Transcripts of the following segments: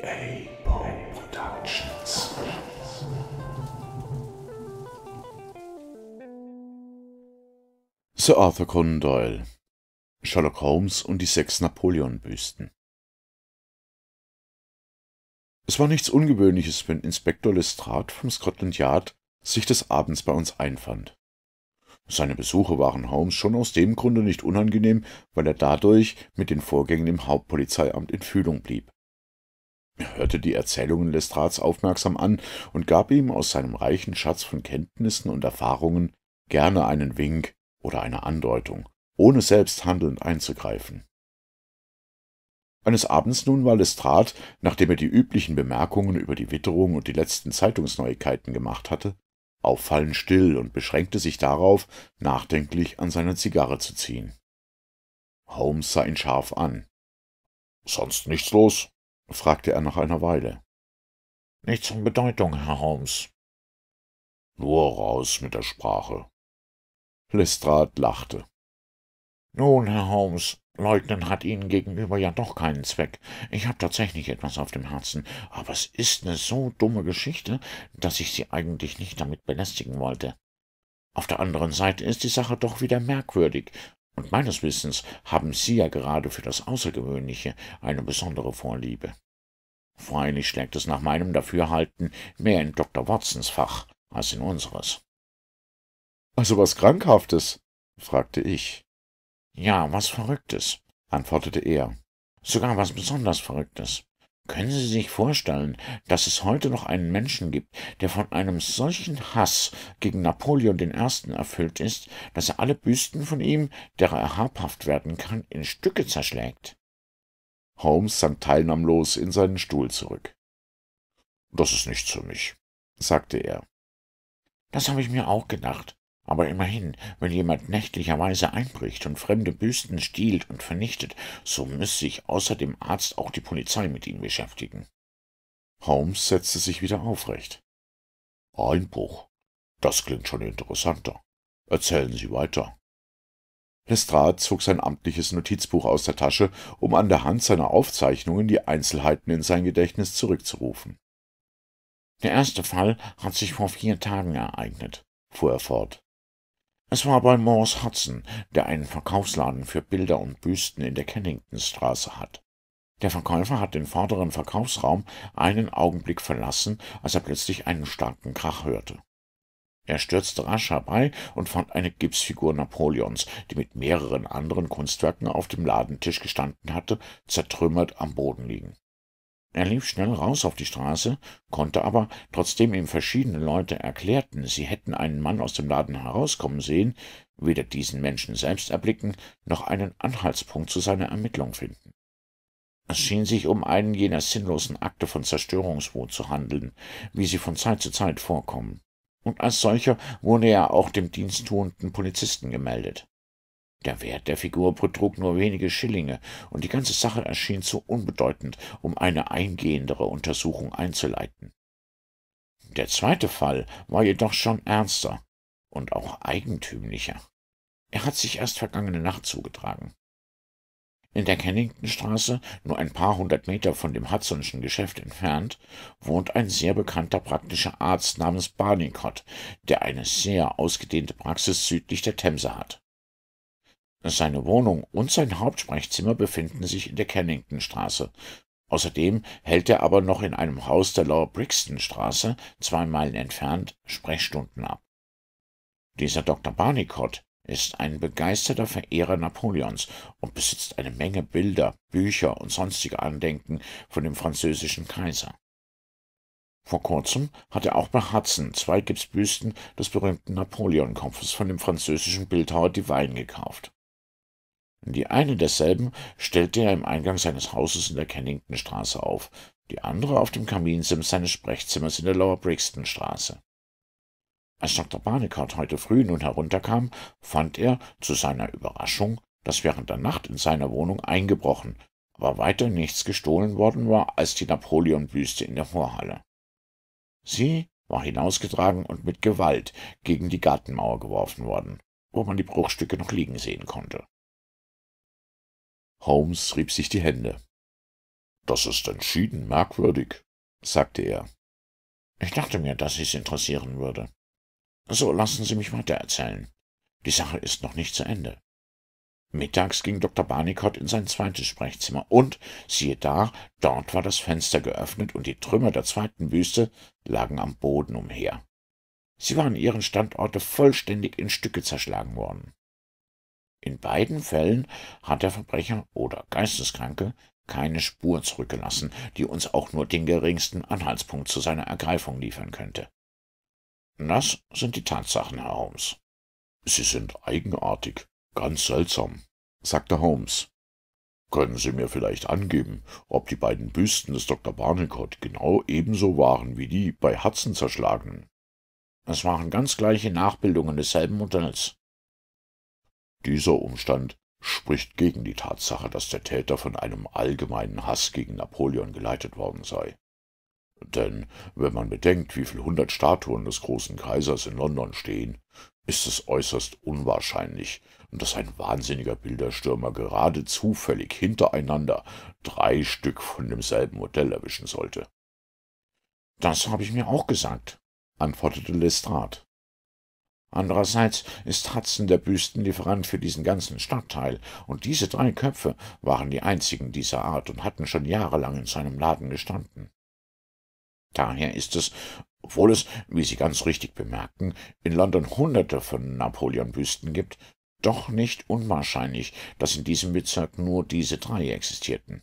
GA Productions. Sir Arthur Conan Doyle Sherlock Holmes und die sechs Napoleon-Büsten Es war nichts Ungewöhnliches, wenn Inspektor Lestrade vom Scotland Yard sich des Abends bei uns einfand. Seine Besuche waren Holmes schon aus dem Grunde nicht unangenehm, weil er dadurch mit den Vorgängen im Hauptpolizeiamt in Fühlung blieb hörte die Erzählungen Lestrats aufmerksam an und gab ihm aus seinem reichen Schatz von Kenntnissen und Erfahrungen gerne einen Wink oder eine Andeutung, ohne selbst handelnd einzugreifen. Eines Abends nun war Lestrade, nachdem er die üblichen Bemerkungen über die Witterung und die letzten Zeitungsneuigkeiten gemacht hatte, auffallend still und beschränkte sich darauf, nachdenklich an seiner Zigarre zu ziehen. Holmes sah ihn scharf an. Sonst nichts los? fragte er nach einer Weile. Nichts von Bedeutung, Herr Holmes. Nur raus mit der Sprache. Lestrade lachte. Nun, Herr Holmes, Leugnen hat Ihnen gegenüber ja doch keinen Zweck. Ich habe tatsächlich etwas auf dem Herzen, aber es ist eine so dumme Geschichte, dass ich Sie eigentlich nicht damit belästigen wollte. Auf der anderen Seite ist die Sache doch wieder merkwürdig, und meines Wissens haben Sie ja gerade für das Außergewöhnliche eine besondere Vorliebe. Freilich schlägt es nach meinem Dafürhalten mehr in Dr. Watsons Fach als in unseres. Also was Krankhaftes? fragte ich. Ja, was Verrücktes, antwortete er. Sogar was besonders Verrücktes. Können Sie sich vorstellen, dass es heute noch einen Menschen gibt, der von einem solchen Hass gegen Napoleon I. erfüllt ist, dass er alle Büsten von ihm, der er habhaft werden kann, in Stücke zerschlägt? Holmes sank teilnahmlos in seinen Stuhl zurück. Das ist nichts für mich, sagte er. Das habe ich mir auch gedacht. Aber immerhin, wenn jemand nächtlicherweise einbricht und fremde Büsten stiehlt und vernichtet, so müsse sich außer dem Arzt auch die Polizei mit ihm beschäftigen. Holmes setzte sich wieder aufrecht. Einbruch. Das klingt schon interessanter. Erzählen Sie weiter. Lestrade zog sein amtliches Notizbuch aus der Tasche, um an der Hand seiner Aufzeichnungen die Einzelheiten in sein Gedächtnis zurückzurufen. »Der erste Fall hat sich vor vier Tagen ereignet«, fuhr er fort. »Es war bei Morse Hudson, der einen Verkaufsladen für Bilder und Büsten in der Kenningtonstraße hat. Der Verkäufer hat den vorderen Verkaufsraum einen Augenblick verlassen, als er plötzlich einen starken Krach hörte. Er stürzte rasch herbei und fand eine Gipsfigur Napoleons, die mit mehreren anderen Kunstwerken auf dem Ladentisch gestanden hatte, zertrümmert am Boden liegen. Er lief schnell raus auf die Straße, konnte aber, trotzdem ihm verschiedene Leute erklärten, sie hätten einen Mann aus dem Laden herauskommen sehen, weder diesen Menschen selbst erblicken, noch einen Anhaltspunkt zu seiner Ermittlung finden. Es schien sich um einen jener sinnlosen Akte von Zerstörungswut zu handeln, wie sie von Zeit zu Zeit vorkommen und als solcher wurde er auch dem diensttuenden Polizisten gemeldet. Der Wert der Figur betrug nur wenige Schillinge, und die ganze Sache erschien zu unbedeutend, um eine eingehendere Untersuchung einzuleiten. Der zweite Fall war jedoch schon ernster und auch eigentümlicher. Er hat sich erst vergangene Nacht zugetragen. In der Kenningtonstraße, nur ein paar hundert Meter von dem Hudsonschen Geschäft entfernt, wohnt ein sehr bekannter praktischer Arzt namens Barnicott, der eine sehr ausgedehnte Praxis südlich der Themse hat. Seine Wohnung und sein Hauptsprechzimmer befinden sich in der Kenningtonstraße. Außerdem hält er aber noch in einem Haus der Lower Brixtonstraße, zwei Meilen entfernt, Sprechstunden ab. Dieser Dr. Barnicott ist ein begeisterter Verehrer Napoleons und besitzt eine Menge Bilder, Bücher und sonstige Andenken von dem französischen Kaiser. Vor kurzem hat er auch bei Hudson zwei Gipsbüsten des berühmten Napoleonkopfes von dem französischen Bildhauer Divine gekauft. Die eine derselben stellte er im Eingang seines Hauses in der Kenningtonstraße auf, die andere auf dem Kaminsims seines Sprechzimmers in der Lower Brixton Straße. Als Dr. Barnekardt heute früh nun herunterkam, fand er, zu seiner Überraschung, dass während der Nacht in seiner Wohnung eingebrochen, aber weiter nichts gestohlen worden war als die Napoleonbüste in der Vorhalle. Sie war hinausgetragen und mit Gewalt gegen die Gartenmauer geworfen worden, wo man die Bruchstücke noch liegen sehen konnte. Holmes rieb sich die Hände. Das ist entschieden merkwürdig, sagte er. Ich dachte mir, dass es interessieren würde. So, lassen Sie mich weitererzählen. Die Sache ist noch nicht zu Ende. Mittags ging Dr. Barnicott in sein zweites Sprechzimmer und, siehe da, dort war das Fenster geöffnet und die Trümmer der zweiten Wüste lagen am Boden umher. Sie waren ihren Standorte vollständig in Stücke zerschlagen worden. In beiden Fällen hat der Verbrecher oder Geisteskranke keine Spur zurückgelassen, die uns auch nur den geringsten Anhaltspunkt zu seiner Ergreifung liefern könnte. Das sind die Tatsachen, Herr Holmes. Sie sind eigenartig, ganz seltsam, sagte Holmes. Können Sie mir vielleicht angeben, ob die beiden Büsten des Dr. Barnicott genau ebenso waren wie die bei Hudson zerschlagenen? Es waren ganz gleiche Nachbildungen desselben Modells. Dieser Umstand spricht gegen die Tatsache, dass der Täter von einem allgemeinen Hass gegen Napoleon geleitet worden sei. Denn wenn man bedenkt, wie viel hundert Statuen des großen Kaisers in London stehen, ist es äußerst unwahrscheinlich, dass ein wahnsinniger Bilderstürmer gerade zufällig hintereinander drei Stück von demselben Modell erwischen sollte. Das habe ich mir auch gesagt, antwortete Lestrade. Andererseits ist Hudson der Büstenlieferant für diesen ganzen Stadtteil, und diese drei Köpfe waren die einzigen dieser Art und hatten schon jahrelang in seinem Laden gestanden. Daher ist es, obwohl es, wie Sie ganz richtig bemerken, in London hunderte von Napoleon-Büsten gibt, doch nicht unwahrscheinlich, dass in diesem Bezirk nur diese drei existierten.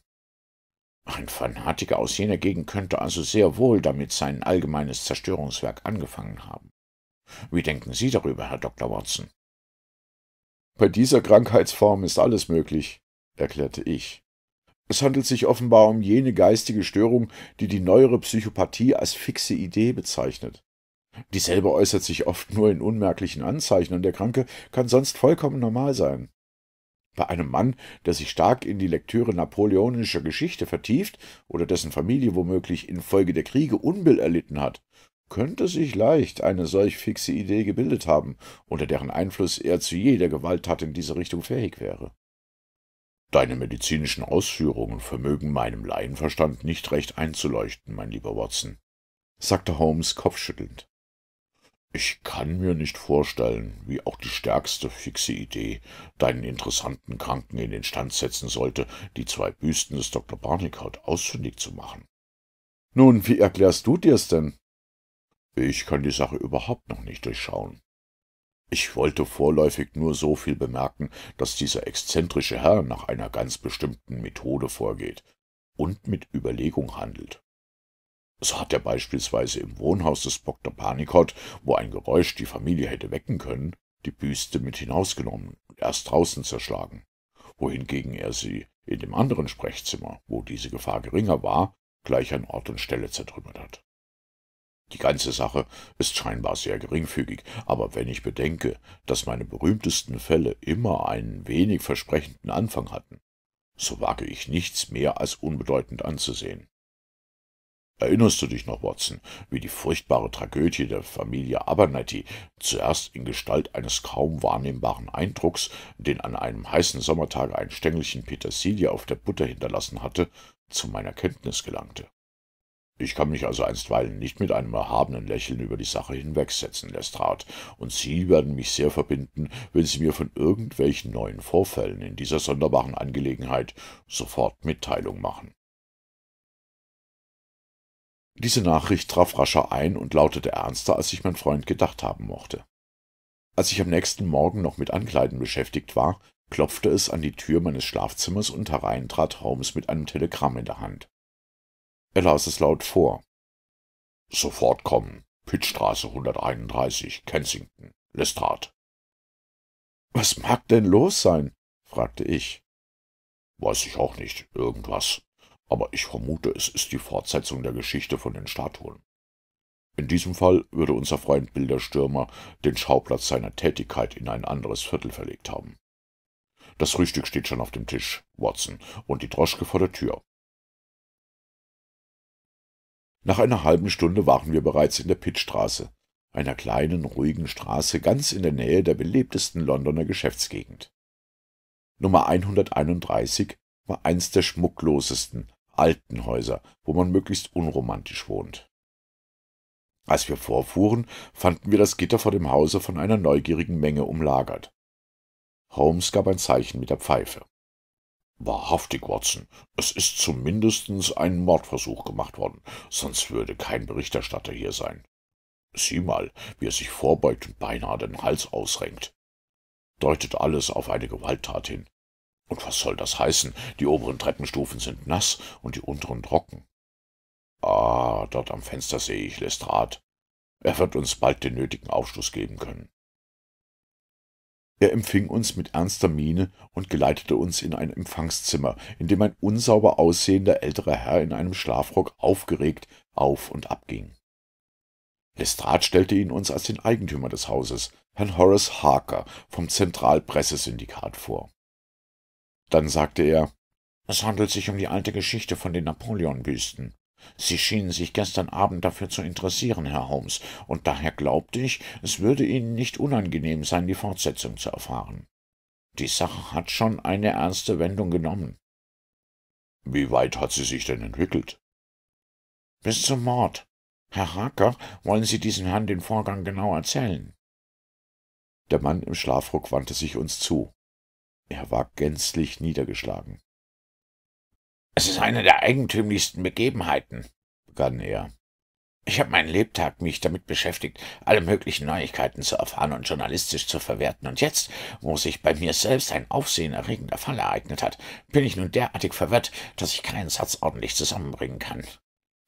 Ein Fanatiker aus jener Gegend könnte also sehr wohl damit sein allgemeines Zerstörungswerk angefangen haben. Wie denken Sie darüber, Herr Dr. Watson? Bei dieser Krankheitsform ist alles möglich, erklärte ich. Es handelt sich offenbar um jene geistige Störung, die die neuere Psychopathie als fixe Idee bezeichnet. Dieselbe äußert sich oft nur in unmerklichen Anzeichen und der Kranke kann sonst vollkommen normal sein. Bei einem Mann, der sich stark in die Lektüre napoleonischer Geschichte vertieft oder dessen Familie womöglich infolge der Kriege Unbill erlitten hat, könnte sich leicht eine solch fixe Idee gebildet haben, unter deren Einfluss er zu jeder Gewalttat in diese Richtung fähig wäre. Deine medizinischen Ausführungen vermögen meinem Laienverstand nicht recht einzuleuchten, mein lieber Watson, sagte Holmes kopfschüttelnd. Ich kann mir nicht vorstellen, wie auch die stärkste fixe Idee deinen interessanten Kranken in den Stand setzen sollte, die zwei Büsten des Dr. Barnicott ausfindig zu machen. Nun, wie erklärst du dir's denn? Ich kann die Sache überhaupt noch nicht durchschauen. Ich wollte vorläufig nur so viel bemerken, dass dieser exzentrische Herr nach einer ganz bestimmten Methode vorgeht und mit Überlegung handelt. So hat er beispielsweise im Wohnhaus des Dr. Panikott, wo ein Geräusch die Familie hätte wecken können, die Büste mit hinausgenommen und erst draußen zerschlagen, wohingegen er sie in dem anderen Sprechzimmer, wo diese Gefahr geringer war, gleich an Ort und Stelle zertrümmert hat. Die ganze Sache ist scheinbar sehr geringfügig, aber wenn ich bedenke, dass meine berühmtesten Fälle immer einen wenig versprechenden Anfang hatten, so wage ich nichts mehr als unbedeutend anzusehen. Erinnerst du dich noch, Watson, wie die furchtbare Tragödie der Familie Abernathy zuerst in Gestalt eines kaum wahrnehmbaren Eindrucks, den an einem heißen Sommertage ein Stängelchen Petersilie auf der Butter hinterlassen hatte, zu meiner Kenntnis gelangte? Ich kann mich also einstweilen nicht mit einem erhabenen Lächeln über die Sache hinwegsetzen, Lestrade, und Sie werden mich sehr verbinden, wenn Sie mir von irgendwelchen neuen Vorfällen in dieser sonderbaren Angelegenheit sofort Mitteilung machen. Diese Nachricht traf rascher ein und lautete ernster, als sich mein Freund gedacht haben mochte. Als ich am nächsten Morgen noch mit Ankleiden beschäftigt war, klopfte es an die Tür meines Schlafzimmers und herein trat Holmes mit einem Telegramm in der Hand. Er las es laut vor. Sofort kommen. Pittstraße 131, Kensington, Lestrade. Was mag denn los sein? fragte ich. Weiß ich auch nicht, irgendwas. Aber ich vermute, es ist die Fortsetzung der Geschichte von den Statuen. In diesem Fall würde unser Freund Bilderstürmer den Schauplatz seiner Tätigkeit in ein anderes Viertel verlegt haben. Das Frühstück steht schon auf dem Tisch, Watson, und die Droschke vor der Tür. Nach einer halben Stunde waren wir bereits in der Pittstraße, einer kleinen, ruhigen Straße ganz in der Nähe der belebtesten Londoner Geschäftsgegend. Nummer 131 war eins der schmucklosesten, alten Häuser, wo man möglichst unromantisch wohnt. Als wir vorfuhren, fanden wir das Gitter vor dem Hause von einer neugierigen Menge umlagert. Holmes gab ein Zeichen mit der Pfeife. Wahrhaftig, Watson, es ist zumindestens ein Mordversuch gemacht worden, sonst würde kein Berichterstatter hier sein. Sieh mal, wie er sich vorbeugt und beinahe den Hals ausrenkt. Deutet alles auf eine Gewalttat hin. Und was soll das heißen? Die oberen Treppenstufen sind nass und die unteren trocken. Ah, dort am Fenster sehe ich Lestrade. Er wird uns bald den nötigen Aufschluss geben können. Er empfing uns mit ernster Miene und geleitete uns in ein Empfangszimmer, in dem ein unsauber aussehender älterer Herr in einem Schlafrock aufgeregt auf und ab ging. Lestrade stellte ihn uns als den Eigentümer des Hauses, Herrn Horace Harker vom Zentralpressesyndikat vor. Dann sagte er, es handelt sich um die alte Geschichte von den Napoleon-Büsten. Sie schienen sich gestern Abend dafür zu interessieren, Herr Holmes, und daher glaubte ich, es würde Ihnen nicht unangenehm sein, die Fortsetzung zu erfahren. Die Sache hat schon eine ernste Wendung genommen. Wie weit hat sie sich denn entwickelt? Bis zum Mord. Herr Harker, wollen Sie diesem Herrn den Vorgang genau erzählen? Der Mann im Schlafrock wandte sich uns zu. Er war gänzlich niedergeschlagen. »Es ist eine der eigentümlichsten Begebenheiten«, begann er. »Ich habe meinen Lebtag mich damit beschäftigt, alle möglichen Neuigkeiten zu erfahren und journalistisch zu verwerten, und jetzt, wo sich bei mir selbst ein aufsehenerregender Fall ereignet hat, bin ich nun derartig verwirrt, dass ich keinen Satz ordentlich zusammenbringen kann.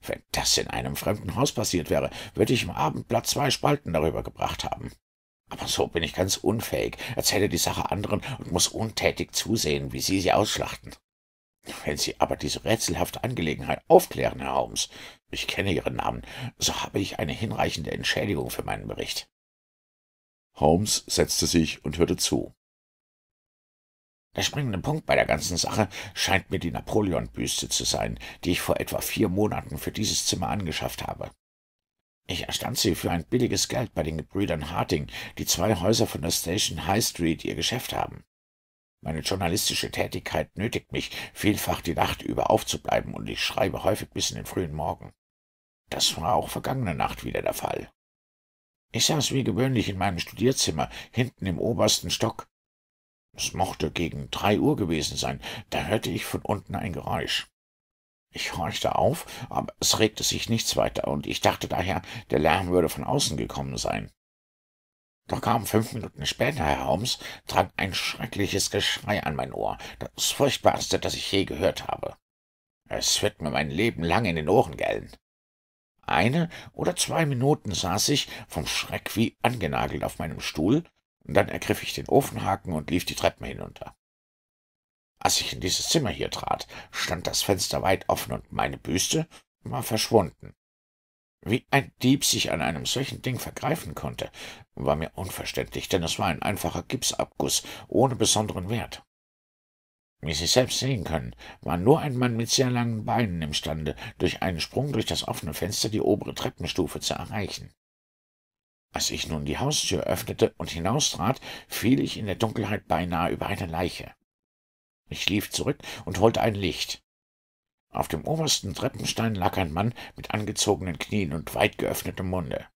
Wenn das in einem fremden Haus passiert wäre, würde ich im Abendblatt zwei Spalten darüber gebracht haben.« aber so bin ich ganz unfähig, erzähle die Sache anderen und muss untätig zusehen, wie sie sie ausschlachten. Wenn Sie aber diese rätselhafte Angelegenheit aufklären, Herr Holmes, ich kenne Ihren Namen, so habe ich eine hinreichende Entschädigung für meinen Bericht. Holmes setzte sich und hörte zu. Der springende Punkt bei der ganzen Sache scheint mir die Napoleon-Büste zu sein, die ich vor etwa vier Monaten für dieses Zimmer angeschafft habe. Ich erstand sie für ein billiges Geld bei den Gebrüdern Harting, die zwei Häuser von der Station High Street ihr Geschäft haben. Meine journalistische Tätigkeit nötigt mich, vielfach die Nacht über aufzubleiben, und ich schreibe häufig bis in den frühen Morgen. Das war auch vergangene Nacht wieder der Fall. Ich saß wie gewöhnlich in meinem Studierzimmer, hinten im obersten Stock. Es mochte gegen drei Uhr gewesen sein, da hörte ich von unten ein Geräusch. Ich horchte auf, aber es regte sich nichts weiter, und ich dachte daher, der Lärm würde von außen gekommen sein. Doch kaum fünf Minuten später, Herr Holmes, drang ein schreckliches Geschrei an mein Ohr, das furchtbarste, das ich je gehört habe. Es wird mir mein Leben lang in den Ohren gellen. Eine oder zwei Minuten saß ich vom Schreck wie angenagelt auf meinem Stuhl, und dann ergriff ich den Ofenhaken und lief die Treppen hinunter. Als ich in dieses Zimmer hier trat, stand das Fenster weit offen und meine Büste war verschwunden. Wie ein Dieb sich an einem solchen Ding vergreifen konnte, war mir unverständlich, denn es war ein einfacher Gipsabguss ohne besonderen Wert. Wie Sie selbst sehen können, war nur ein Mann mit sehr langen Beinen imstande, durch einen Sprung durch das offene Fenster die obere Treppenstufe zu erreichen. Als ich nun die Haustür öffnete und hinaustrat, fiel ich in der Dunkelheit beinahe über eine Leiche. Ich lief zurück und holte ein Licht. Auf dem obersten Treppenstein lag ein Mann mit angezogenen Knien und weit geöffnetem Munde.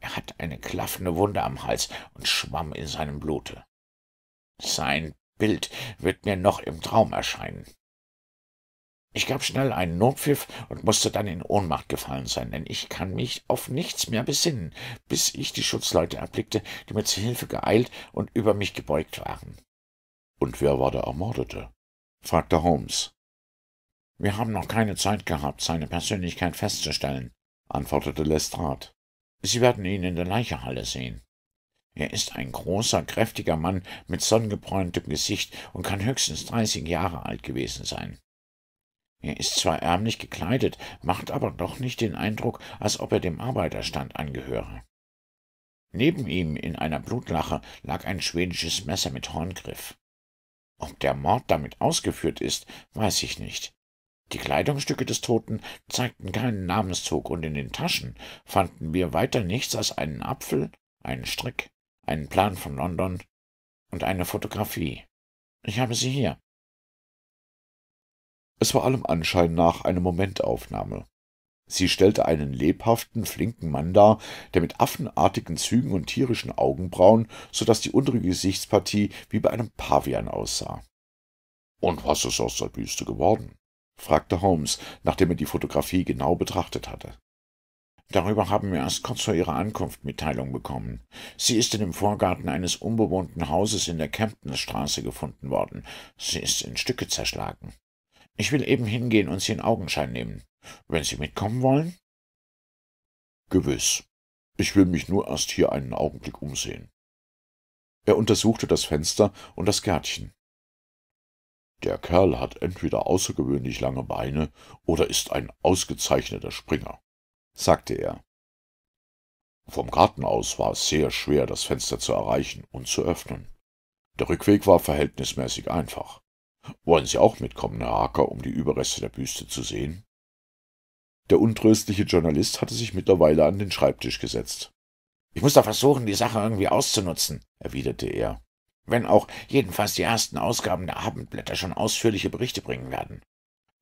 Er hatte eine klaffende Wunde am Hals und schwamm in seinem Blute. Sein Bild wird mir noch im Traum erscheinen. Ich gab schnell einen Notpfiff und musste dann in Ohnmacht gefallen sein, denn ich kann mich auf nichts mehr besinnen, bis ich die Schutzleute erblickte, die mir zu Hilfe geeilt und über mich gebeugt waren. Und wer war der Ermordete? fragte Holmes. Wir haben noch keine Zeit gehabt, seine Persönlichkeit festzustellen, antwortete Lestrade. Sie werden ihn in der Leichehalle sehen. Er ist ein großer, kräftiger Mann mit sonnengebräuntem Gesicht und kann höchstens dreißig Jahre alt gewesen sein. Er ist zwar ärmlich gekleidet, macht aber doch nicht den Eindruck, als ob er dem Arbeiterstand angehöre. Neben ihm in einer Blutlache lag ein schwedisches Messer mit Horngriff. Ob der Mord damit ausgeführt ist, weiß ich nicht. Die Kleidungsstücke des Toten zeigten keinen Namenszug, und in den Taschen fanden wir weiter nichts als einen Apfel, einen Strick, einen Plan von London und eine Fotografie. Ich habe sie hier. Es war allem Anschein nach eine Momentaufnahme. Sie stellte einen lebhaften, flinken Mann dar, der mit affenartigen Zügen und tierischen Augenbrauen, so daß die untere Gesichtspartie wie bei einem Pavian aussah. Und was ist aus der Büste geworden? fragte Holmes, nachdem er die Fotografie genau betrachtet hatte. Darüber haben wir erst kurz vor Ihrer Ankunft Mitteilung bekommen. Sie ist in dem Vorgarten eines unbewohnten Hauses in der Kemptonsstraße gefunden worden. Sie ist in Stücke zerschlagen. Ich will eben hingehen und Sie in Augenschein nehmen. Wenn Sie mitkommen wollen? Gewiss. Ich will mich nur erst hier einen Augenblick umsehen. Er untersuchte das Fenster und das Gärtchen. Der Kerl hat entweder außergewöhnlich lange Beine oder ist ein ausgezeichneter Springer, sagte er. Vom Garten aus war es sehr schwer, das Fenster zu erreichen und zu öffnen. Der Rückweg war verhältnismäßig einfach. Wollen Sie auch mitkommen, Herr Harker, um die Überreste der Büste zu sehen? Der untröstliche Journalist hatte sich mittlerweile an den Schreibtisch gesetzt. Ich muss da versuchen, die Sache irgendwie auszunutzen, erwiderte er wenn auch jedenfalls die ersten Ausgaben der Abendblätter schon ausführliche Berichte bringen werden.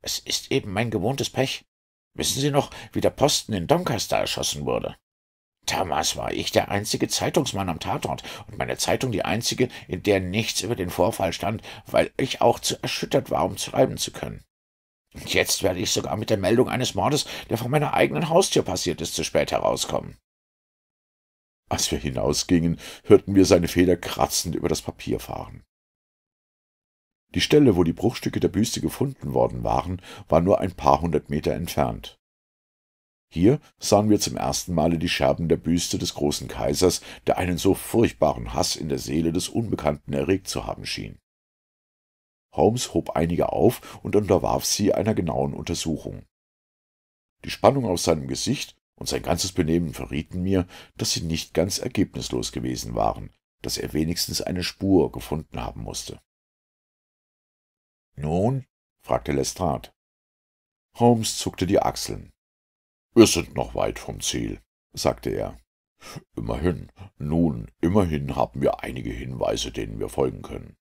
Es ist eben mein gewohntes Pech. Wissen Sie noch, wie der Posten in Doncaster erschossen wurde? Damals war ich der einzige Zeitungsmann am Tatort und meine Zeitung die einzige, in der nichts über den Vorfall stand, weil ich auch zu erschüttert war, um schreiben zu können. Und jetzt werde ich sogar mit der Meldung eines Mordes, der vor meiner eigenen Haustür passiert ist, zu spät herauskommen. Als wir hinausgingen, hörten wir seine Feder kratzend über das Papier fahren. Die Stelle, wo die Bruchstücke der Büste gefunden worden waren, war nur ein paar hundert Meter entfernt. Hier sahen wir zum ersten Male die Scherben der Büste des großen Kaisers, der einen so furchtbaren Hass in der Seele des Unbekannten erregt zu haben schien. Holmes hob einige auf und unterwarf sie einer genauen Untersuchung. Die Spannung auf seinem Gesicht und sein ganzes Benehmen verrieten mir, dass sie nicht ganz ergebnislos gewesen waren, dass er wenigstens eine Spur gefunden haben musste. Nun? fragte Lestrade. Holmes zuckte die Achseln. Wir sind noch weit vom Ziel, sagte er. Immerhin, nun, immerhin haben wir einige Hinweise, denen wir folgen können.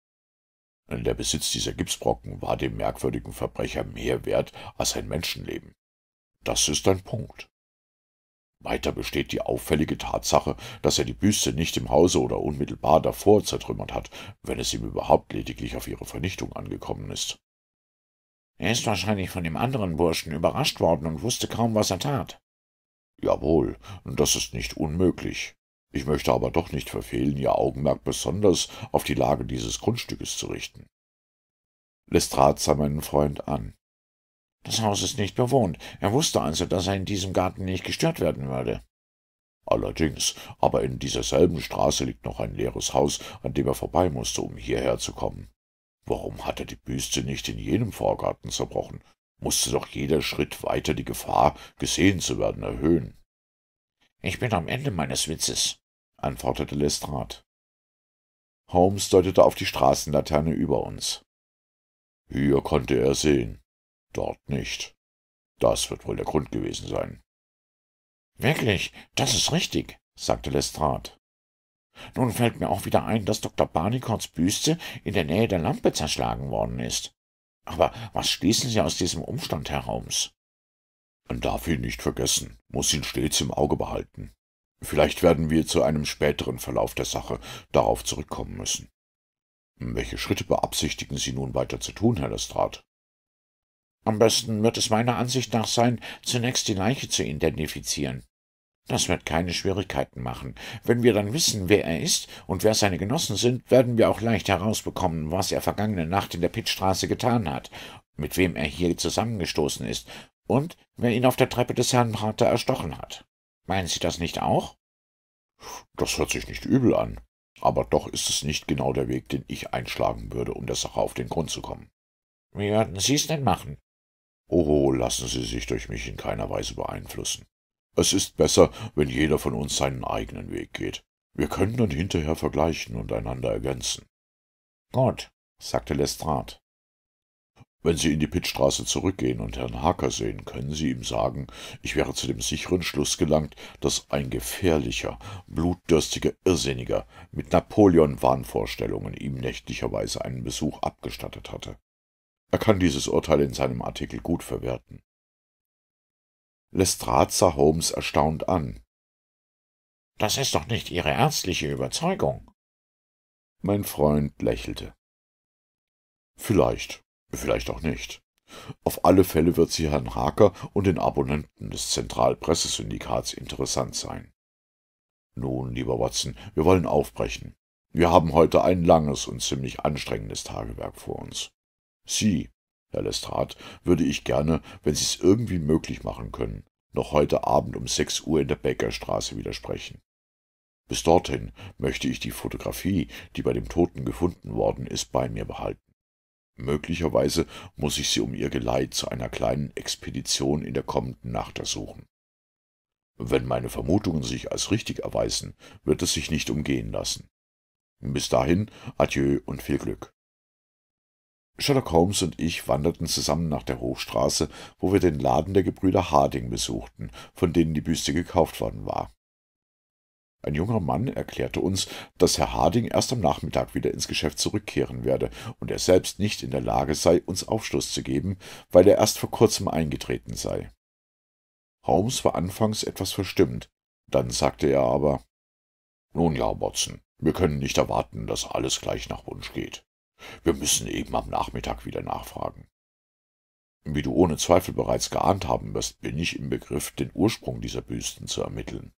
Der Besitz dieser Gipsbrocken war dem merkwürdigen Verbrecher mehr wert als ein Menschenleben. Das ist ein Punkt. Weiter besteht die auffällige Tatsache, dass er die Büste nicht im Hause oder unmittelbar davor zertrümmert hat, wenn es ihm überhaupt lediglich auf ihre Vernichtung angekommen ist. Er ist wahrscheinlich von dem anderen Burschen überrascht worden und wusste kaum, was er tat. Jawohl, das ist nicht unmöglich. Ich möchte aber doch nicht verfehlen, Ihr Augenmerk besonders auf die Lage dieses Grundstückes zu richten. Lestrade sah meinen Freund an. Das Haus ist nicht bewohnt. Er wusste also, dass er in diesem Garten nicht gestört werden würde. Allerdings, aber in dieser selben Straße liegt noch ein leeres Haus, an dem er vorbei musste, um hierher zu kommen. Warum hat er die Büste nicht in jenem Vorgarten zerbrochen? Musste doch jeder Schritt weiter die Gefahr, gesehen zu werden, erhöhen. Ich bin am Ende meines Witzes, antwortete Lestrade. Holmes deutete auf die Straßenlaterne über uns. Hier konnte er sehen, dort nicht. Das wird wohl der Grund gewesen sein. Wirklich, das ist richtig, sagte Lestrade. Nun fällt mir auch wieder ein, dass Dr. Barnicots Büste in der Nähe der Lampe zerschlagen worden ist. Aber was schließen Sie aus diesem Umstand heraus? Man darf ihn nicht vergessen, muss ihn stets im Auge behalten. Vielleicht werden wir zu einem späteren Verlauf der Sache darauf zurückkommen müssen. Welche Schritte beabsichtigen Sie nun weiter zu tun, Herr Lestrade? Am besten wird es meiner Ansicht nach sein, zunächst die Leiche zu identifizieren. Das wird keine Schwierigkeiten machen. Wenn wir dann wissen, wer er ist und wer seine Genossen sind, werden wir auch leicht herausbekommen, was er vergangene Nacht in der Pittstraße getan hat, mit wem er hier zusammengestoßen ist und wer ihn auf der Treppe des Herrn Prater erstochen hat. Meinen Sie das nicht auch? Das hört sich nicht übel an, aber doch ist es nicht genau der Weg, den ich einschlagen würde, um der Sache auf den Grund zu kommen. Wie würden Sie es denn machen? Oh, lassen Sie sich durch mich in keiner Weise beeinflussen. Es ist besser, wenn jeder von uns seinen eigenen Weg geht. Wir können dann hinterher vergleichen und einander ergänzen. Gott, sagte Lestrade. Wenn Sie in die Pittstraße zurückgehen und Herrn Harker sehen, können Sie ihm sagen, ich wäre zu dem sicheren Schluss gelangt, dass ein gefährlicher, blutdürstiger Irrsinniger mit Napoleon-Wahnvorstellungen ihm nächtlicherweise einen Besuch abgestattet hatte. Er kann dieses Urteil in seinem Artikel gut verwerten. Lestrade sah Holmes erstaunt an. Das ist doch nicht Ihre ärztliche Überzeugung. Mein Freund lächelte. Vielleicht, vielleicht auch nicht. Auf alle Fälle wird sie Herrn Harker und den Abonnenten des Zentralpressesyndikats interessant sein. Nun, lieber Watson, wir wollen aufbrechen. Wir haben heute ein langes und ziemlich anstrengendes Tagewerk vor uns. Sie, Herr Lestrade, würde ich gerne, wenn Sie es irgendwie möglich machen können, noch heute Abend um sechs Uhr in der Bäckerstraße widersprechen. Bis dorthin möchte ich die Fotografie, die bei dem Toten gefunden worden ist, bei mir behalten. Möglicherweise muss ich sie um ihr Geleit zu einer kleinen Expedition in der kommenden Nacht ersuchen. Wenn meine Vermutungen sich als richtig erweisen, wird es sich nicht umgehen lassen. Bis dahin, adieu und viel Glück. Sherlock Holmes und ich wanderten zusammen nach der Hochstraße, wo wir den Laden der Gebrüder Harding besuchten, von denen die Büste gekauft worden war. Ein junger Mann erklärte uns, dass Herr Harding erst am Nachmittag wieder ins Geschäft zurückkehren werde und er selbst nicht in der Lage sei, uns Aufschluss zu geben, weil er erst vor kurzem eingetreten sei. Holmes war anfangs etwas verstimmt, dann sagte er aber Nun ja, Watson, wir können nicht erwarten, dass alles gleich nach Wunsch geht. Wir müssen eben am Nachmittag wieder nachfragen. Wie du ohne Zweifel bereits geahnt haben wirst, bin ich im Begriff, den Ursprung dieser Büsten zu ermitteln.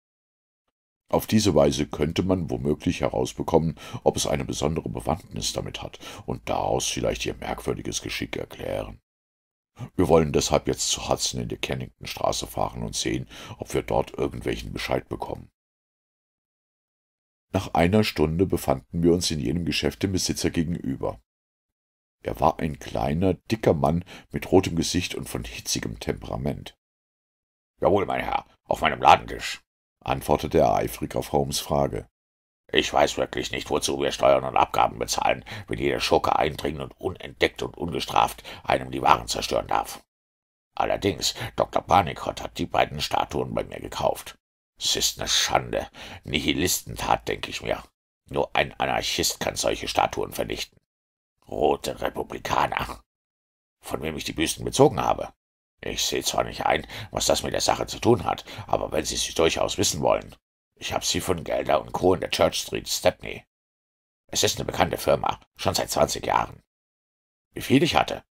Auf diese Weise könnte man womöglich herausbekommen, ob es eine besondere Bewandtnis damit hat und daraus vielleicht ihr merkwürdiges Geschick erklären. Wir wollen deshalb jetzt zu Hudson in der kennington fahren und sehen, ob wir dort irgendwelchen Bescheid bekommen. Nach einer Stunde befanden wir uns in jenem Geschäft dem Besitzer gegenüber. Er war ein kleiner, dicker Mann mit rotem Gesicht und von hitzigem Temperament. »Jawohl, mein Herr, auf meinem Ladentisch«, antwortete er eifrig auf Holmes' Frage. »Ich weiß wirklich nicht, wozu wir Steuern und Abgaben bezahlen, wenn jeder Schurke eindringen und unentdeckt und ungestraft einem die Waren zerstören darf. Allerdings, Dr. Barnicott hat die beiden Statuen bei mir gekauft. Es ist ne Schande, Nihilistentat, denke ich mir. Nur ein Anarchist kann solche Statuen vernichten rote Republikaner, von wem ich die Büsten bezogen habe. Ich sehe zwar nicht ein, was das mit der Sache zu tun hat, aber wenn Sie sie durchaus wissen wollen, ich habe sie von Gelder und Co. in der Church Street, Stepney. Es ist eine bekannte Firma, schon seit 20 Jahren. Wie viel ich hatte?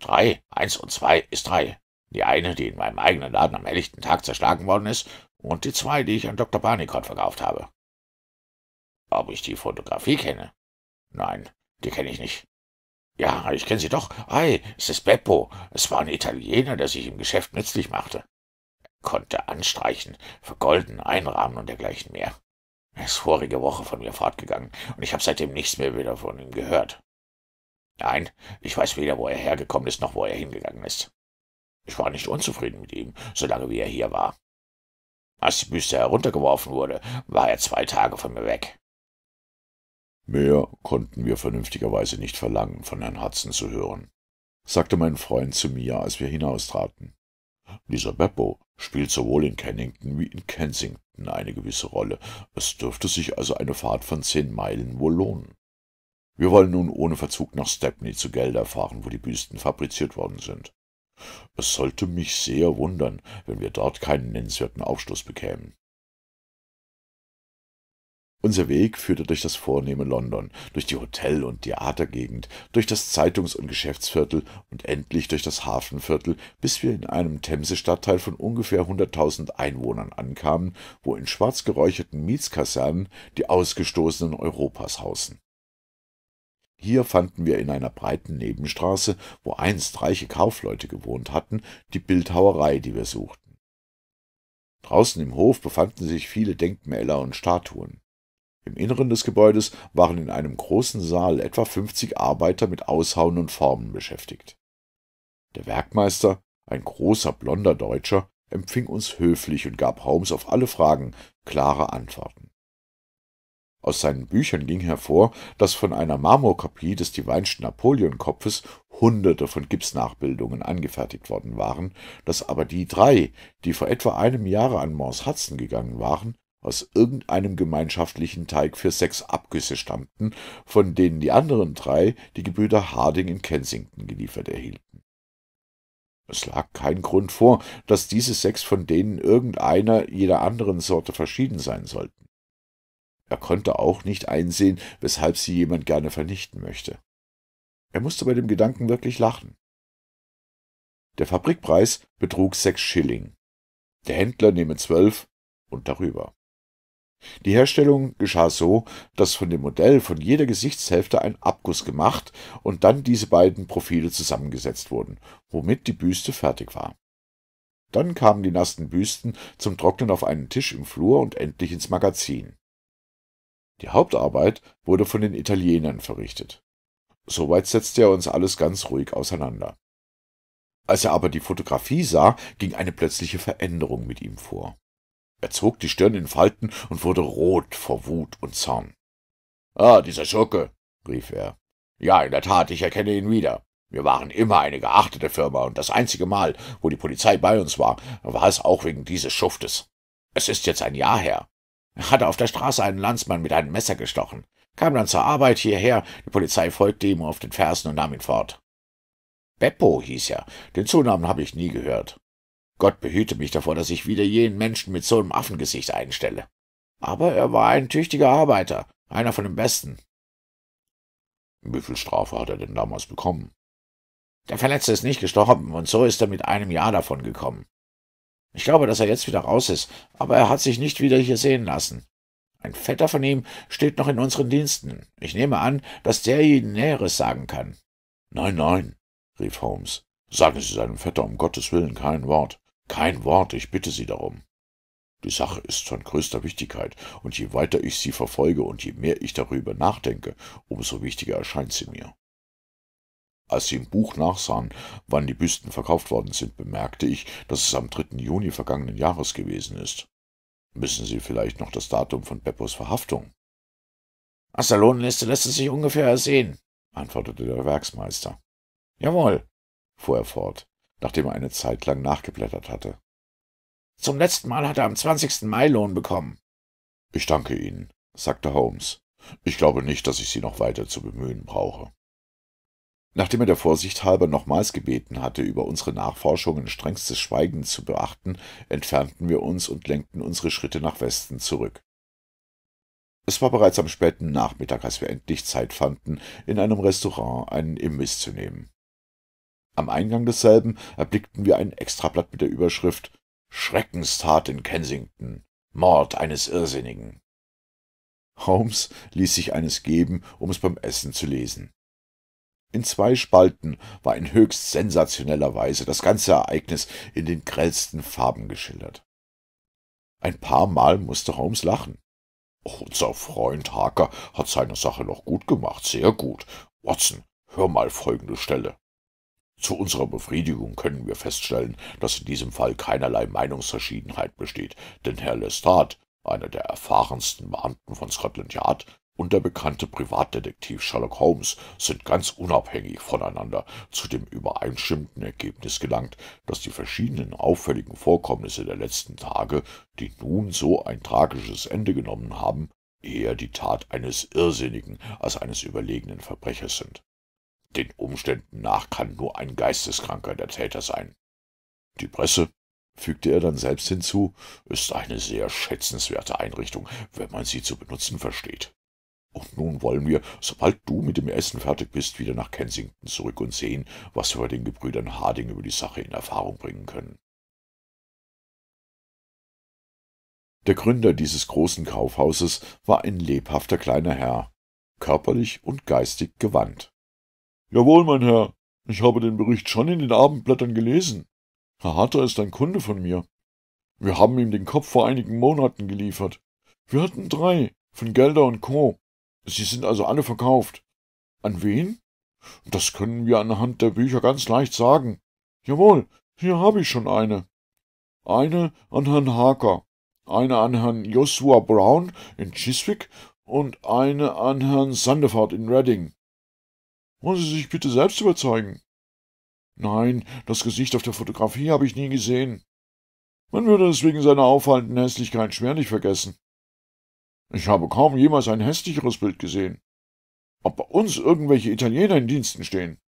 Drei, eins und zwei ist drei. Die eine, die in meinem eigenen Laden am helllichten Tag zerschlagen worden ist, und die zwei, die ich an Dr. Barnicott verkauft habe. Ob ich die Fotografie kenne? Nein, die kenne ich nicht. Ja, ich kenne sie doch. Ei, es ist Beppo. Es war ein Italiener, der sich im Geschäft nützlich machte. Er konnte anstreichen, vergolden, einrahmen und dergleichen mehr. Er ist vorige Woche von mir fortgegangen, und ich habe seitdem nichts mehr wieder von ihm gehört. Nein, ich weiß weder, wo er hergekommen ist, noch wo er hingegangen ist. Ich war nicht unzufrieden mit ihm, solange wie er hier war. Als die Büste heruntergeworfen wurde, war er zwei Tage von mir weg. Mehr konnten wir vernünftigerweise nicht verlangen, von Herrn Hudson zu hören, sagte mein Freund zu mir, als wir hinaustraten. Dieser Beppo spielt sowohl in Kennington wie in Kensington eine gewisse Rolle. Es dürfte sich also eine Fahrt von zehn Meilen wohl lohnen. Wir wollen nun ohne Verzug nach Stepney zu Gelder fahren, wo die Büsten fabriziert worden sind. Es sollte mich sehr wundern, wenn wir dort keinen nennenswerten Aufschluss bekämen. Unser Weg führte durch das vornehme London, durch die Hotel- und Theatergegend, durch das Zeitungs- und Geschäftsviertel und endlich durch das Hafenviertel, bis wir in einem Themse-Stadtteil von ungefähr 100.000 Einwohnern ankamen, wo in schwarz geräucherten Mietskasernen die Ausgestoßenen Europas hausen. Hier fanden wir in einer breiten Nebenstraße, wo einst reiche Kaufleute gewohnt hatten, die Bildhauerei, die wir suchten. Draußen im Hof befanden sich viele Denkmäler und Statuen. Im Inneren des Gebäudes waren in einem großen Saal etwa 50 Arbeiter mit Aushauen und Formen beschäftigt. Der Werkmeister, ein großer blonder Deutscher, empfing uns höflich und gab Holmes auf alle Fragen klare Antworten. Aus seinen Büchern ging hervor, dass von einer Marmorkopie des Divinschen Napoleonkopfes hunderte von Gipsnachbildungen angefertigt worden waren, dass aber die drei, die vor etwa einem Jahre an Mons Hudson gegangen waren, aus irgendeinem gemeinschaftlichen Teig für sechs Abgüsse stammten, von denen die anderen drei die Gebrüder Harding in Kensington geliefert erhielten. Es lag kein Grund vor, dass diese sechs von denen irgendeiner jeder anderen Sorte verschieden sein sollten. Er konnte auch nicht einsehen, weshalb sie jemand gerne vernichten möchte. Er musste bei dem Gedanken wirklich lachen. Der Fabrikpreis betrug sechs Schilling, der Händler nehme zwölf und darüber. Die Herstellung geschah so, dass von dem Modell von jeder Gesichtshälfte ein Abguss gemacht und dann diese beiden Profile zusammengesetzt wurden, womit die Büste fertig war. Dann kamen die nassen Büsten zum Trocknen auf einen Tisch im Flur und endlich ins Magazin. Die Hauptarbeit wurde von den Italienern verrichtet. Soweit setzte er uns alles ganz ruhig auseinander. Als er aber die Fotografie sah, ging eine plötzliche Veränderung mit ihm vor. Er zog die Stirn in Falten und wurde rot vor Wut und Zorn. Ah, dieser Schurke, rief er. Ja, in der Tat, ich erkenne ihn wieder. Wir waren immer eine geachtete Firma, und das einzige Mal, wo die Polizei bei uns war, war es auch wegen dieses Schuftes. Es ist jetzt ein Jahr her. Er hatte auf der Straße einen Landsmann mit einem Messer gestochen, kam dann zur Arbeit hierher, die Polizei folgte ihm auf den Fersen und nahm ihn fort. Beppo hieß er, den Zunamen habe ich nie gehört. Gott behüte mich davor, dass ich wieder jenen Menschen mit so einem Affengesicht einstelle. Aber er war ein tüchtiger Arbeiter, einer von den Besten. Wie viel Strafe hat er denn damals bekommen? Der Verletzte ist nicht gestorben, und so ist er mit einem Jahr davon gekommen. Ich glaube, dass er jetzt wieder raus ist, aber er hat sich nicht wieder hier sehen lassen. Ein Vetter von ihm steht noch in unseren Diensten. Ich nehme an, dass der Ihnen Näheres sagen kann. Nein, nein, rief Holmes. Sagen Sie seinem Vetter um Gottes willen kein Wort. Kein Wort, ich bitte Sie darum. Die Sache ist von größter Wichtigkeit, und je weiter ich sie verfolge und je mehr ich darüber nachdenke, umso wichtiger erscheint sie mir. Als sie im Buch nachsahen, wann die Büsten verkauft worden sind, bemerkte ich, dass es am 3. Juni vergangenen Jahres gewesen ist. Müssen Sie vielleicht noch das Datum von Beppos Verhaftung? Aus der Lohnliste lässt es sich ungefähr ersehen, antwortete der Werksmeister. Jawohl, fuhr er fort nachdem er eine Zeit lang nachgeblättert hatte. Zum letzten Mal hat er am 20. Mai Lohn bekommen. Ich danke Ihnen, sagte Holmes. Ich glaube nicht, dass ich Sie noch weiter zu bemühen brauche. Nachdem er der Vorsicht halber nochmals gebeten hatte, über unsere Nachforschungen strengstes Schweigen zu beachten, entfernten wir uns und lenkten unsere Schritte nach Westen zurück. Es war bereits am späten Nachmittag, als wir endlich Zeit fanden, in einem Restaurant einen Imbiss zu nehmen. Am Eingang desselben erblickten wir ein Extrablatt mit der Überschrift Schreckenstat in Kensington. Mord eines Irrsinnigen. Holmes ließ sich eines geben, um es beim Essen zu lesen. In zwei Spalten war in höchst sensationeller Weise das ganze Ereignis in den grellsten Farben geschildert. Ein paar Mal musste Holmes lachen. Unser Freund Harker hat seine Sache noch gut gemacht, sehr gut. Watson, hör mal folgende Stelle. Zu unserer Befriedigung können wir feststellen, dass in diesem Fall keinerlei Meinungsverschiedenheit besteht, denn Herr Lestat, einer der erfahrensten Beamten von Scotland Yard, und der bekannte Privatdetektiv Sherlock Holmes sind ganz unabhängig voneinander zu dem übereinstimmenden Ergebnis gelangt, dass die verschiedenen auffälligen Vorkommnisse der letzten Tage, die nun so ein tragisches Ende genommen haben, eher die Tat eines irrsinnigen als eines überlegenen Verbrechers sind. Den Umständen nach kann nur ein Geisteskranker der Täter sein. Die Presse, fügte er dann selbst hinzu, ist eine sehr schätzenswerte Einrichtung, wenn man sie zu benutzen versteht. Und nun wollen wir, sobald du mit dem Essen fertig bist, wieder nach Kensington zurück und sehen, was wir bei den Gebrüdern Harding über die Sache in Erfahrung bringen können. Der Gründer dieses großen Kaufhauses war ein lebhafter kleiner Herr, körperlich und geistig gewandt. Jawohl, mein Herr, ich habe den Bericht schon in den Abendblättern gelesen. Herr Hatter ist ein Kunde von mir. Wir haben ihm den Kopf vor einigen Monaten geliefert. Wir hatten drei, von Gelder und Co. Sie sind also alle verkauft. An wen? Das können wir anhand der Bücher ganz leicht sagen. Jawohl, hier habe ich schon eine. Eine an Herrn Harker, eine an Herrn Joshua Brown in Chiswick und eine an Herrn Sandefort in Reading. Wollen Sie sich bitte selbst überzeugen? Nein, das Gesicht auf der Fotografie habe ich nie gesehen. Man würde es wegen seiner auffallenden Hässlichkeit schwerlich vergessen. Ich habe kaum jemals ein hässlicheres Bild gesehen. Ob bei uns irgendwelche Italiener in Diensten stehen?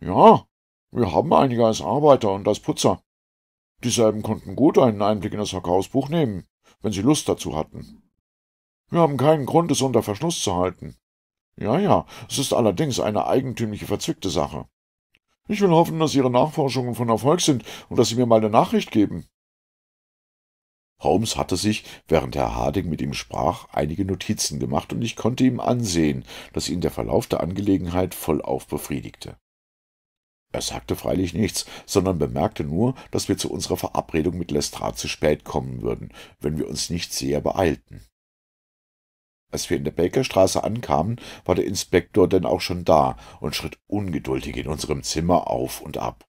Ja, wir haben einige als Arbeiter und als Putzer. Dieselben konnten gut einen Einblick in das Verkaufsbuch nehmen, wenn sie Lust dazu hatten. Wir haben keinen Grund, es unter Verschluss zu halten. Ja, ja, es ist allerdings eine eigentümliche verzwickte Sache. Ich will hoffen, dass Ihre Nachforschungen von Erfolg sind und dass Sie mir mal eine Nachricht geben. Holmes hatte sich, während Herr Harding mit ihm sprach, einige Notizen gemacht, und ich konnte ihm ansehen, dass ihn der Verlauf der Angelegenheit vollauf befriedigte. Er sagte freilich nichts, sondern bemerkte nur, dass wir zu unserer Verabredung mit Lestrade zu spät kommen würden, wenn wir uns nicht sehr beeilten. Als wir in der Bakerstraße ankamen, war der Inspektor denn auch schon da und schritt ungeduldig in unserem Zimmer auf und ab.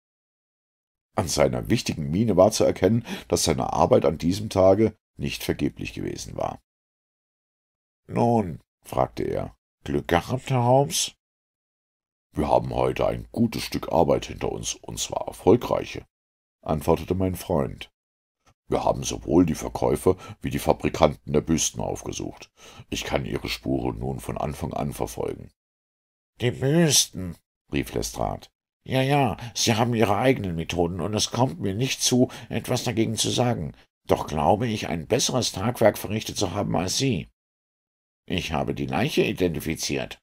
An seiner wichtigen Miene war zu erkennen, dass seine Arbeit an diesem Tage nicht vergeblich gewesen war. Nun, fragte er, Glück gehabt, Herr Holmes? Wir haben heute ein gutes Stück Arbeit hinter uns, und zwar erfolgreiche, antwortete mein Freund. Wir haben sowohl die Verkäufer wie die Fabrikanten der Büsten aufgesucht. Ich kann ihre Spuren nun von Anfang an verfolgen. Die Büsten, rief Lestrade. Ja, ja, sie haben ihre eigenen Methoden, und es kommt mir nicht zu, etwas dagegen zu sagen. Doch glaube ich, ein besseres Tagwerk verrichtet zu haben als Sie. Ich habe die Leiche identifiziert.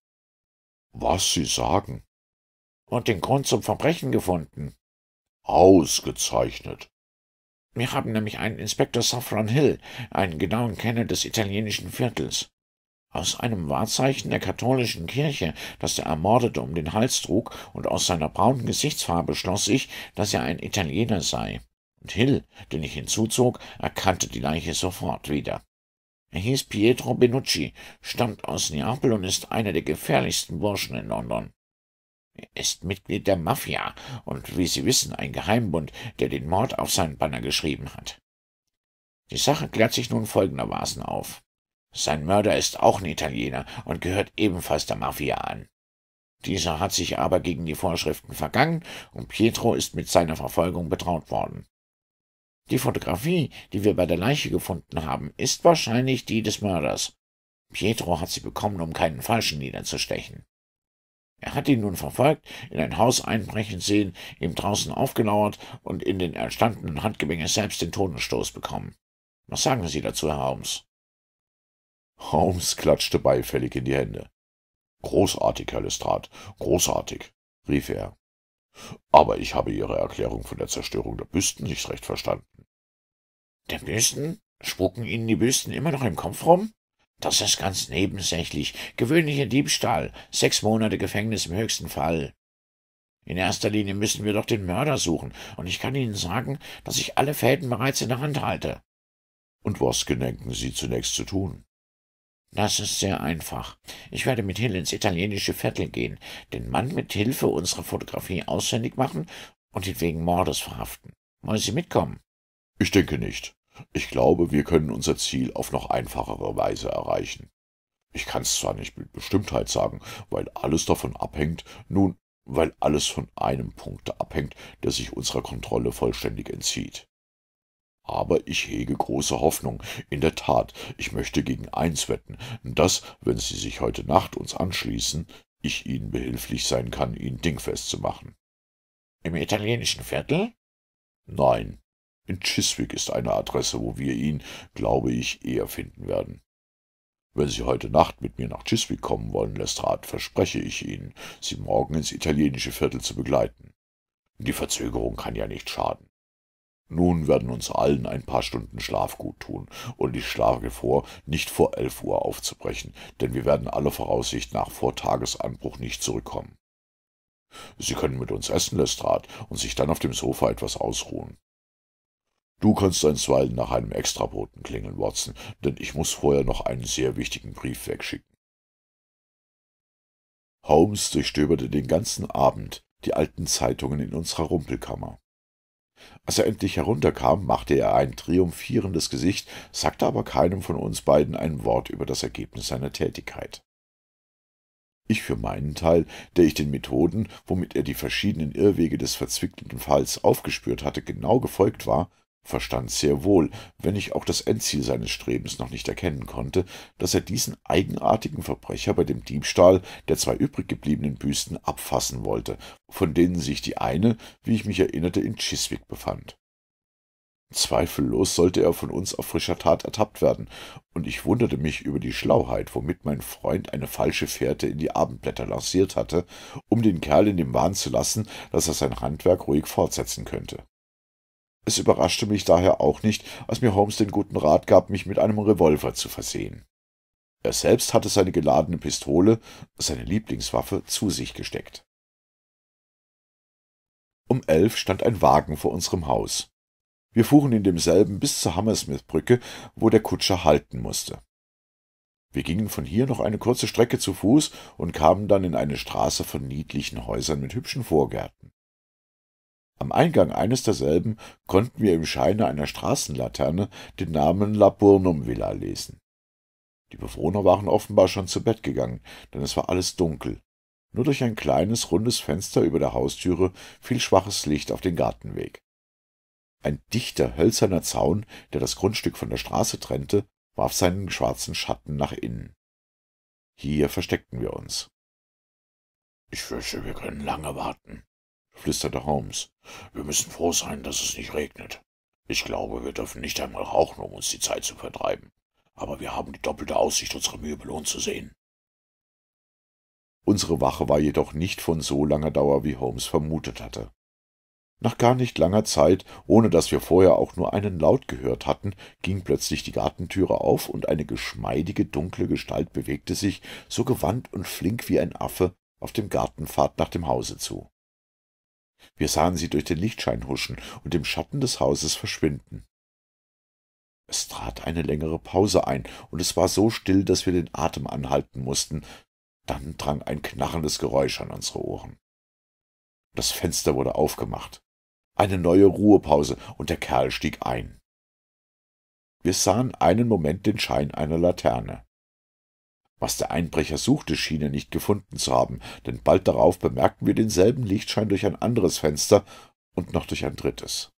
Was Sie sagen? Und den Grund zum Verbrechen gefunden. Ausgezeichnet. Wir haben nämlich einen Inspektor Saffron Hill, einen genauen Kenner des italienischen Viertels. Aus einem Wahrzeichen der katholischen Kirche, das der Ermordete um den Hals trug, und aus seiner braunen Gesichtsfarbe schloss ich, dass er ein Italiener sei. Und Hill, den ich hinzuzog, erkannte die Leiche sofort wieder. Er hieß Pietro Benucci, stammt aus Neapel und ist einer der gefährlichsten Burschen in London ist Mitglied der Mafia und, wie Sie wissen, ein Geheimbund, der den Mord auf seinen Banner geschrieben hat. Die Sache klärt sich nun folgendermaßen auf. Sein Mörder ist auch ein Italiener und gehört ebenfalls der Mafia an. Dieser hat sich aber gegen die Vorschriften vergangen und Pietro ist mit seiner Verfolgung betraut worden. Die Fotografie, die wir bei der Leiche gefunden haben, ist wahrscheinlich die des Mörders. Pietro hat sie bekommen, um keinen Falschen niederzustechen. Er hat ihn nun verfolgt, in ein Haus einbrechen sehen, ihm draußen aufgelauert und in den erstandenen Handgemenge selbst den Todesstoß bekommen. Was sagen Sie dazu, Herr Holmes? Holmes klatschte beifällig in die Hände. Großartig, Herr Lestrade, großartig, rief er. Aber ich habe Ihre Erklärung von der Zerstörung der Büsten nicht recht verstanden. Der Büsten? Spucken Ihnen die Büsten immer noch im Kopf rum? Das ist ganz nebensächlich. Gewöhnlicher Diebstahl. Sechs Monate Gefängnis im höchsten Fall. In erster Linie müssen wir doch den Mörder suchen, und ich kann Ihnen sagen, dass ich alle Fäden bereits in der Hand halte. Und was gedenken Sie zunächst zu tun? Das ist sehr einfach. Ich werde mit Hill ins italienische Viertel gehen, den Mann mit Hilfe unserer Fotografie auswendig machen und ihn wegen Mordes verhaften. Wollen Sie mitkommen? Ich denke nicht. Ich glaube, wir können unser Ziel auf noch einfachere Weise erreichen. Ich kann's zwar nicht mit Bestimmtheit sagen, weil alles davon abhängt, nun, weil alles von einem Punkt abhängt, der sich unserer Kontrolle vollständig entzieht. Aber ich hege große Hoffnung. In der Tat, ich möchte gegen eins wetten, dass, wenn Sie sich heute Nacht uns anschließen, ich Ihnen behilflich sein kann, ihn dingfest zu machen. Im italienischen Viertel? Nein, in Chiswick ist eine Adresse, wo wir ihn, glaube ich, eher finden werden. Wenn Sie heute Nacht mit mir nach Chiswick kommen wollen, Lestrade, verspreche ich Ihnen, Sie morgen ins italienische Viertel zu begleiten. Die Verzögerung kann ja nicht schaden. Nun werden uns allen ein paar Stunden Schlaf gut tun, und ich schlage vor, nicht vor elf Uhr aufzubrechen, denn wir werden aller Voraussicht nach vor Tagesanbruch nicht zurückkommen. Sie können mit uns essen, Lestrade, und sich dann auf dem Sofa etwas ausruhen. Du kannst einstweilen nach einem Extraboten klingeln, Watson, denn ich muss vorher noch einen sehr wichtigen Brief wegschicken. Holmes durchstöberte den ganzen Abend die alten Zeitungen in unserer Rumpelkammer. Als er endlich herunterkam, machte er ein triumphierendes Gesicht, sagte aber keinem von uns beiden ein Wort über das Ergebnis seiner Tätigkeit. Ich für meinen Teil, der ich den Methoden, womit er die verschiedenen Irrwege des verzwickelten Falls aufgespürt hatte, genau gefolgt war, verstand sehr wohl, wenn ich auch das Endziel seines Strebens noch nicht erkennen konnte, dass er diesen eigenartigen Verbrecher bei dem Diebstahl der zwei übrig gebliebenen Büsten abfassen wollte, von denen sich die eine, wie ich mich erinnerte, in Chiswick befand. Zweifellos sollte er von uns auf frischer Tat ertappt werden, und ich wunderte mich über die Schlauheit, womit mein Freund eine falsche Fährte in die Abendblätter lanciert hatte, um den Kerl in dem Wahn zu lassen, dass er sein Handwerk ruhig fortsetzen könnte. Es überraschte mich daher auch nicht, als mir Holmes den guten Rat gab, mich mit einem Revolver zu versehen. Er selbst hatte seine geladene Pistole, seine Lieblingswaffe, zu sich gesteckt. Um elf stand ein Wagen vor unserem Haus. Wir fuhren in demselben bis zur Hammersmith-Brücke, wo der Kutscher halten musste. Wir gingen von hier noch eine kurze Strecke zu Fuß und kamen dann in eine Straße von niedlichen Häusern mit hübschen Vorgärten. Am Eingang eines derselben konnten wir im Scheine einer Straßenlaterne den Namen Laburnum Villa lesen. Die Bewohner waren offenbar schon zu Bett gegangen, denn es war alles dunkel. Nur durch ein kleines, rundes Fenster über der Haustüre fiel schwaches Licht auf den Gartenweg. Ein dichter, hölzerner Zaun, der das Grundstück von der Straße trennte, warf seinen schwarzen Schatten nach innen. Hier versteckten wir uns. Ich fürchte, wir können lange warten, flüsterte Holmes. Wir müssen froh sein, dass es nicht regnet. Ich glaube, wir dürfen nicht einmal rauchen, um uns die Zeit zu vertreiben. Aber wir haben die doppelte Aussicht, unsere Mühe belohnt zu sehen. Unsere Wache war jedoch nicht von so langer Dauer, wie Holmes vermutet hatte. Nach gar nicht langer Zeit, ohne dass wir vorher auch nur einen Laut gehört hatten, ging plötzlich die Gartentüre auf und eine geschmeidige, dunkle Gestalt bewegte sich, so gewandt und flink wie ein Affe, auf dem Gartenpfad nach dem Hause zu. Wir sahen sie durch den Lichtschein huschen und im Schatten des Hauses verschwinden. Es trat eine längere Pause ein, und es war so still, dass wir den Atem anhalten mussten. Dann drang ein knarrendes Geräusch an unsere Ohren. Das Fenster wurde aufgemacht. Eine neue Ruhepause, und der Kerl stieg ein. Wir sahen einen Moment den Schein einer Laterne. Was der Einbrecher suchte, schien er nicht gefunden zu haben, denn bald darauf bemerkten wir denselben Lichtschein durch ein anderes Fenster und noch durch ein drittes.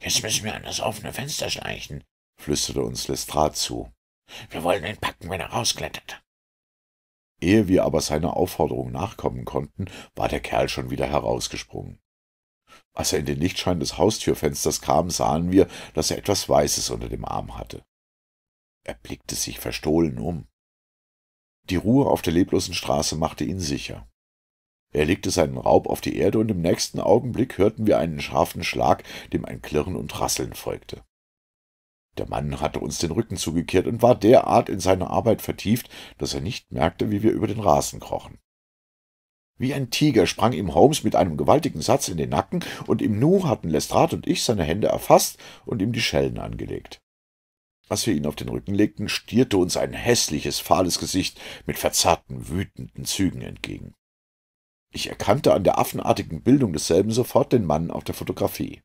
Jetzt müssen wir an das offene Fenster schleichen, flüsterte uns Lestrade zu. Wir wollen ihn packen, wenn er rausklettert. Ehe wir aber seiner Aufforderung nachkommen konnten, war der Kerl schon wieder herausgesprungen. Als er in den Lichtschein des Haustürfensters kam, sahen wir, dass er etwas Weißes unter dem Arm hatte. Er blickte sich verstohlen um. Die Ruhe auf der leblosen Straße machte ihn sicher. Er legte seinen Raub auf die Erde, und im nächsten Augenblick hörten wir einen scharfen Schlag, dem ein Klirren und Rasseln folgte. Der Mann hatte uns den Rücken zugekehrt und war derart in seine Arbeit vertieft, dass er nicht merkte, wie wir über den Rasen krochen. Wie ein Tiger sprang ihm Holmes mit einem gewaltigen Satz in den Nacken, und im Nu hatten Lestrade und ich seine Hände erfasst und ihm die Schellen angelegt. Als wir ihn auf den Rücken legten, stierte uns ein hässliches, fahles Gesicht mit verzerrten, wütenden Zügen entgegen. Ich erkannte an der affenartigen Bildung desselben sofort den Mann auf der Fotografie.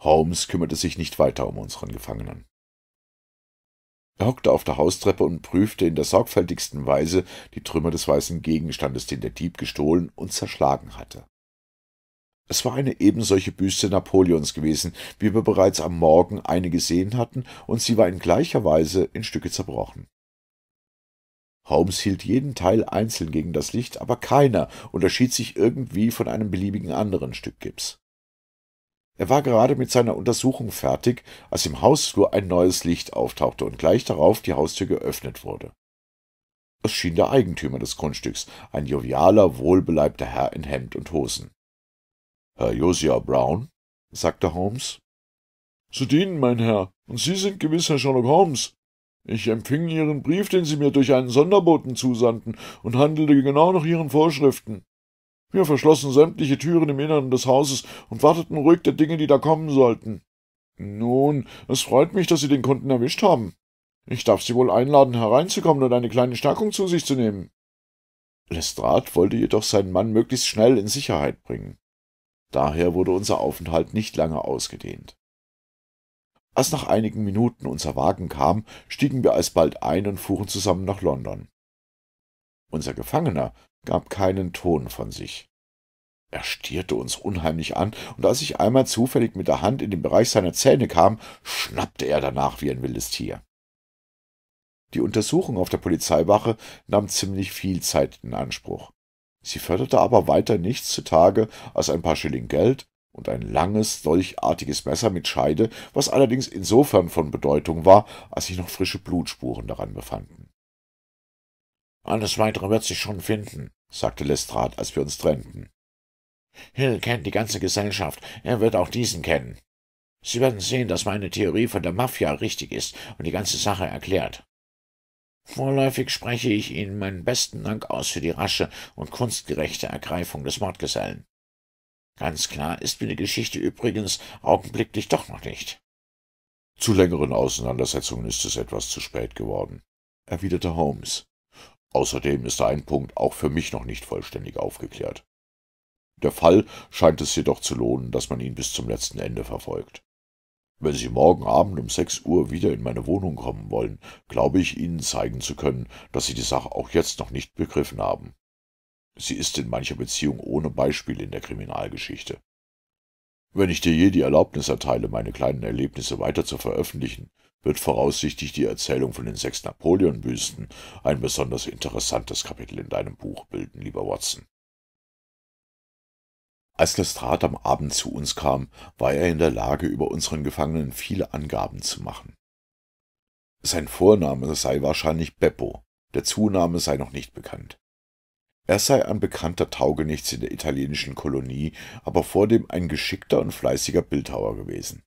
Holmes kümmerte sich nicht weiter um unseren Gefangenen. Er hockte auf der Haustreppe und prüfte in der sorgfältigsten Weise die Trümmer des weißen Gegenstandes, den der Dieb gestohlen und zerschlagen hatte. Es war eine ebensolche Büste Napoleons gewesen, wie wir bereits am Morgen eine gesehen hatten, und sie war in gleicher Weise in Stücke zerbrochen. Holmes hielt jeden Teil einzeln gegen das Licht, aber keiner unterschied sich irgendwie von einem beliebigen anderen Stück Gips. Er war gerade mit seiner Untersuchung fertig, als im Hausflur ein neues Licht auftauchte und gleich darauf die Haustür geöffnet wurde. Es schien der Eigentümer des Grundstücks, ein jovialer, wohlbeleibter Herr in Hemd und Hosen. Herr Josiah Brown, sagte Holmes. Zu dienen, mein Herr, und Sie sind gewiss Herr Sherlock Holmes. Ich empfing Ihren Brief, den Sie mir durch einen Sonderboten zusandten, und handelte genau nach Ihren Vorschriften. Wir verschlossen sämtliche Türen im Innern des Hauses und warteten ruhig der Dinge, die da kommen sollten. Nun, es freut mich, dass Sie den Kunden erwischt haben. Ich darf Sie wohl einladen, hereinzukommen und eine kleine Stärkung zu sich zu nehmen. Lestrade wollte jedoch seinen Mann möglichst schnell in Sicherheit bringen. Daher wurde unser Aufenthalt nicht lange ausgedehnt. Als nach einigen Minuten unser Wagen kam, stiegen wir alsbald ein und fuhren zusammen nach London. Unser Gefangener gab keinen Ton von sich. Er stierte uns unheimlich an, und als ich einmal zufällig mit der Hand in den Bereich seiner Zähne kam, schnappte er danach wie ein wildes Tier. Die Untersuchung auf der Polizeiwache nahm ziemlich viel Zeit in Anspruch. Sie förderte aber weiter nichts zutage als ein paar Schilling Geld und ein langes, dolchartiges Messer mit Scheide, was allerdings insofern von Bedeutung war, als sich noch frische Blutspuren daran befanden. »Alles Weitere wird sich schon finden«, sagte Lestrade, als wir uns trennten. »Hill kennt die ganze Gesellschaft, er wird auch diesen kennen. Sie werden sehen, dass meine Theorie von der Mafia richtig ist und die ganze Sache erklärt. Vorläufig spreche ich Ihnen meinen besten Dank aus für die rasche und kunstgerechte Ergreifung des Mordgesellen. Ganz klar ist mir die Geschichte übrigens augenblicklich doch noch nicht. Zu längeren Auseinandersetzungen ist es etwas zu spät geworden, erwiderte Holmes. Außerdem ist ein Punkt auch für mich noch nicht vollständig aufgeklärt. Der Fall scheint es jedoch zu lohnen, dass man ihn bis zum letzten Ende verfolgt. Wenn Sie morgen Abend um sechs Uhr wieder in meine Wohnung kommen wollen, glaube ich Ihnen zeigen zu können, dass Sie die Sache auch jetzt noch nicht begriffen haben. Sie ist in mancher Beziehung ohne Beispiel in der Kriminalgeschichte. Wenn ich dir je die Erlaubnis erteile, meine kleinen Erlebnisse weiter zu veröffentlichen, wird voraussichtlich die Erzählung von den sechs Napoleon-Büsten ein besonders interessantes Kapitel in deinem Buch bilden, lieber Watson. Als Lestrade am Abend zu uns kam, war er in der Lage, über unseren Gefangenen viele Angaben zu machen. Sein Vorname sei wahrscheinlich Beppo, der Zuname sei noch nicht bekannt. Er sei ein bekannter Taugenichts in der italienischen Kolonie, aber vordem ein geschickter und fleißiger Bildhauer gewesen.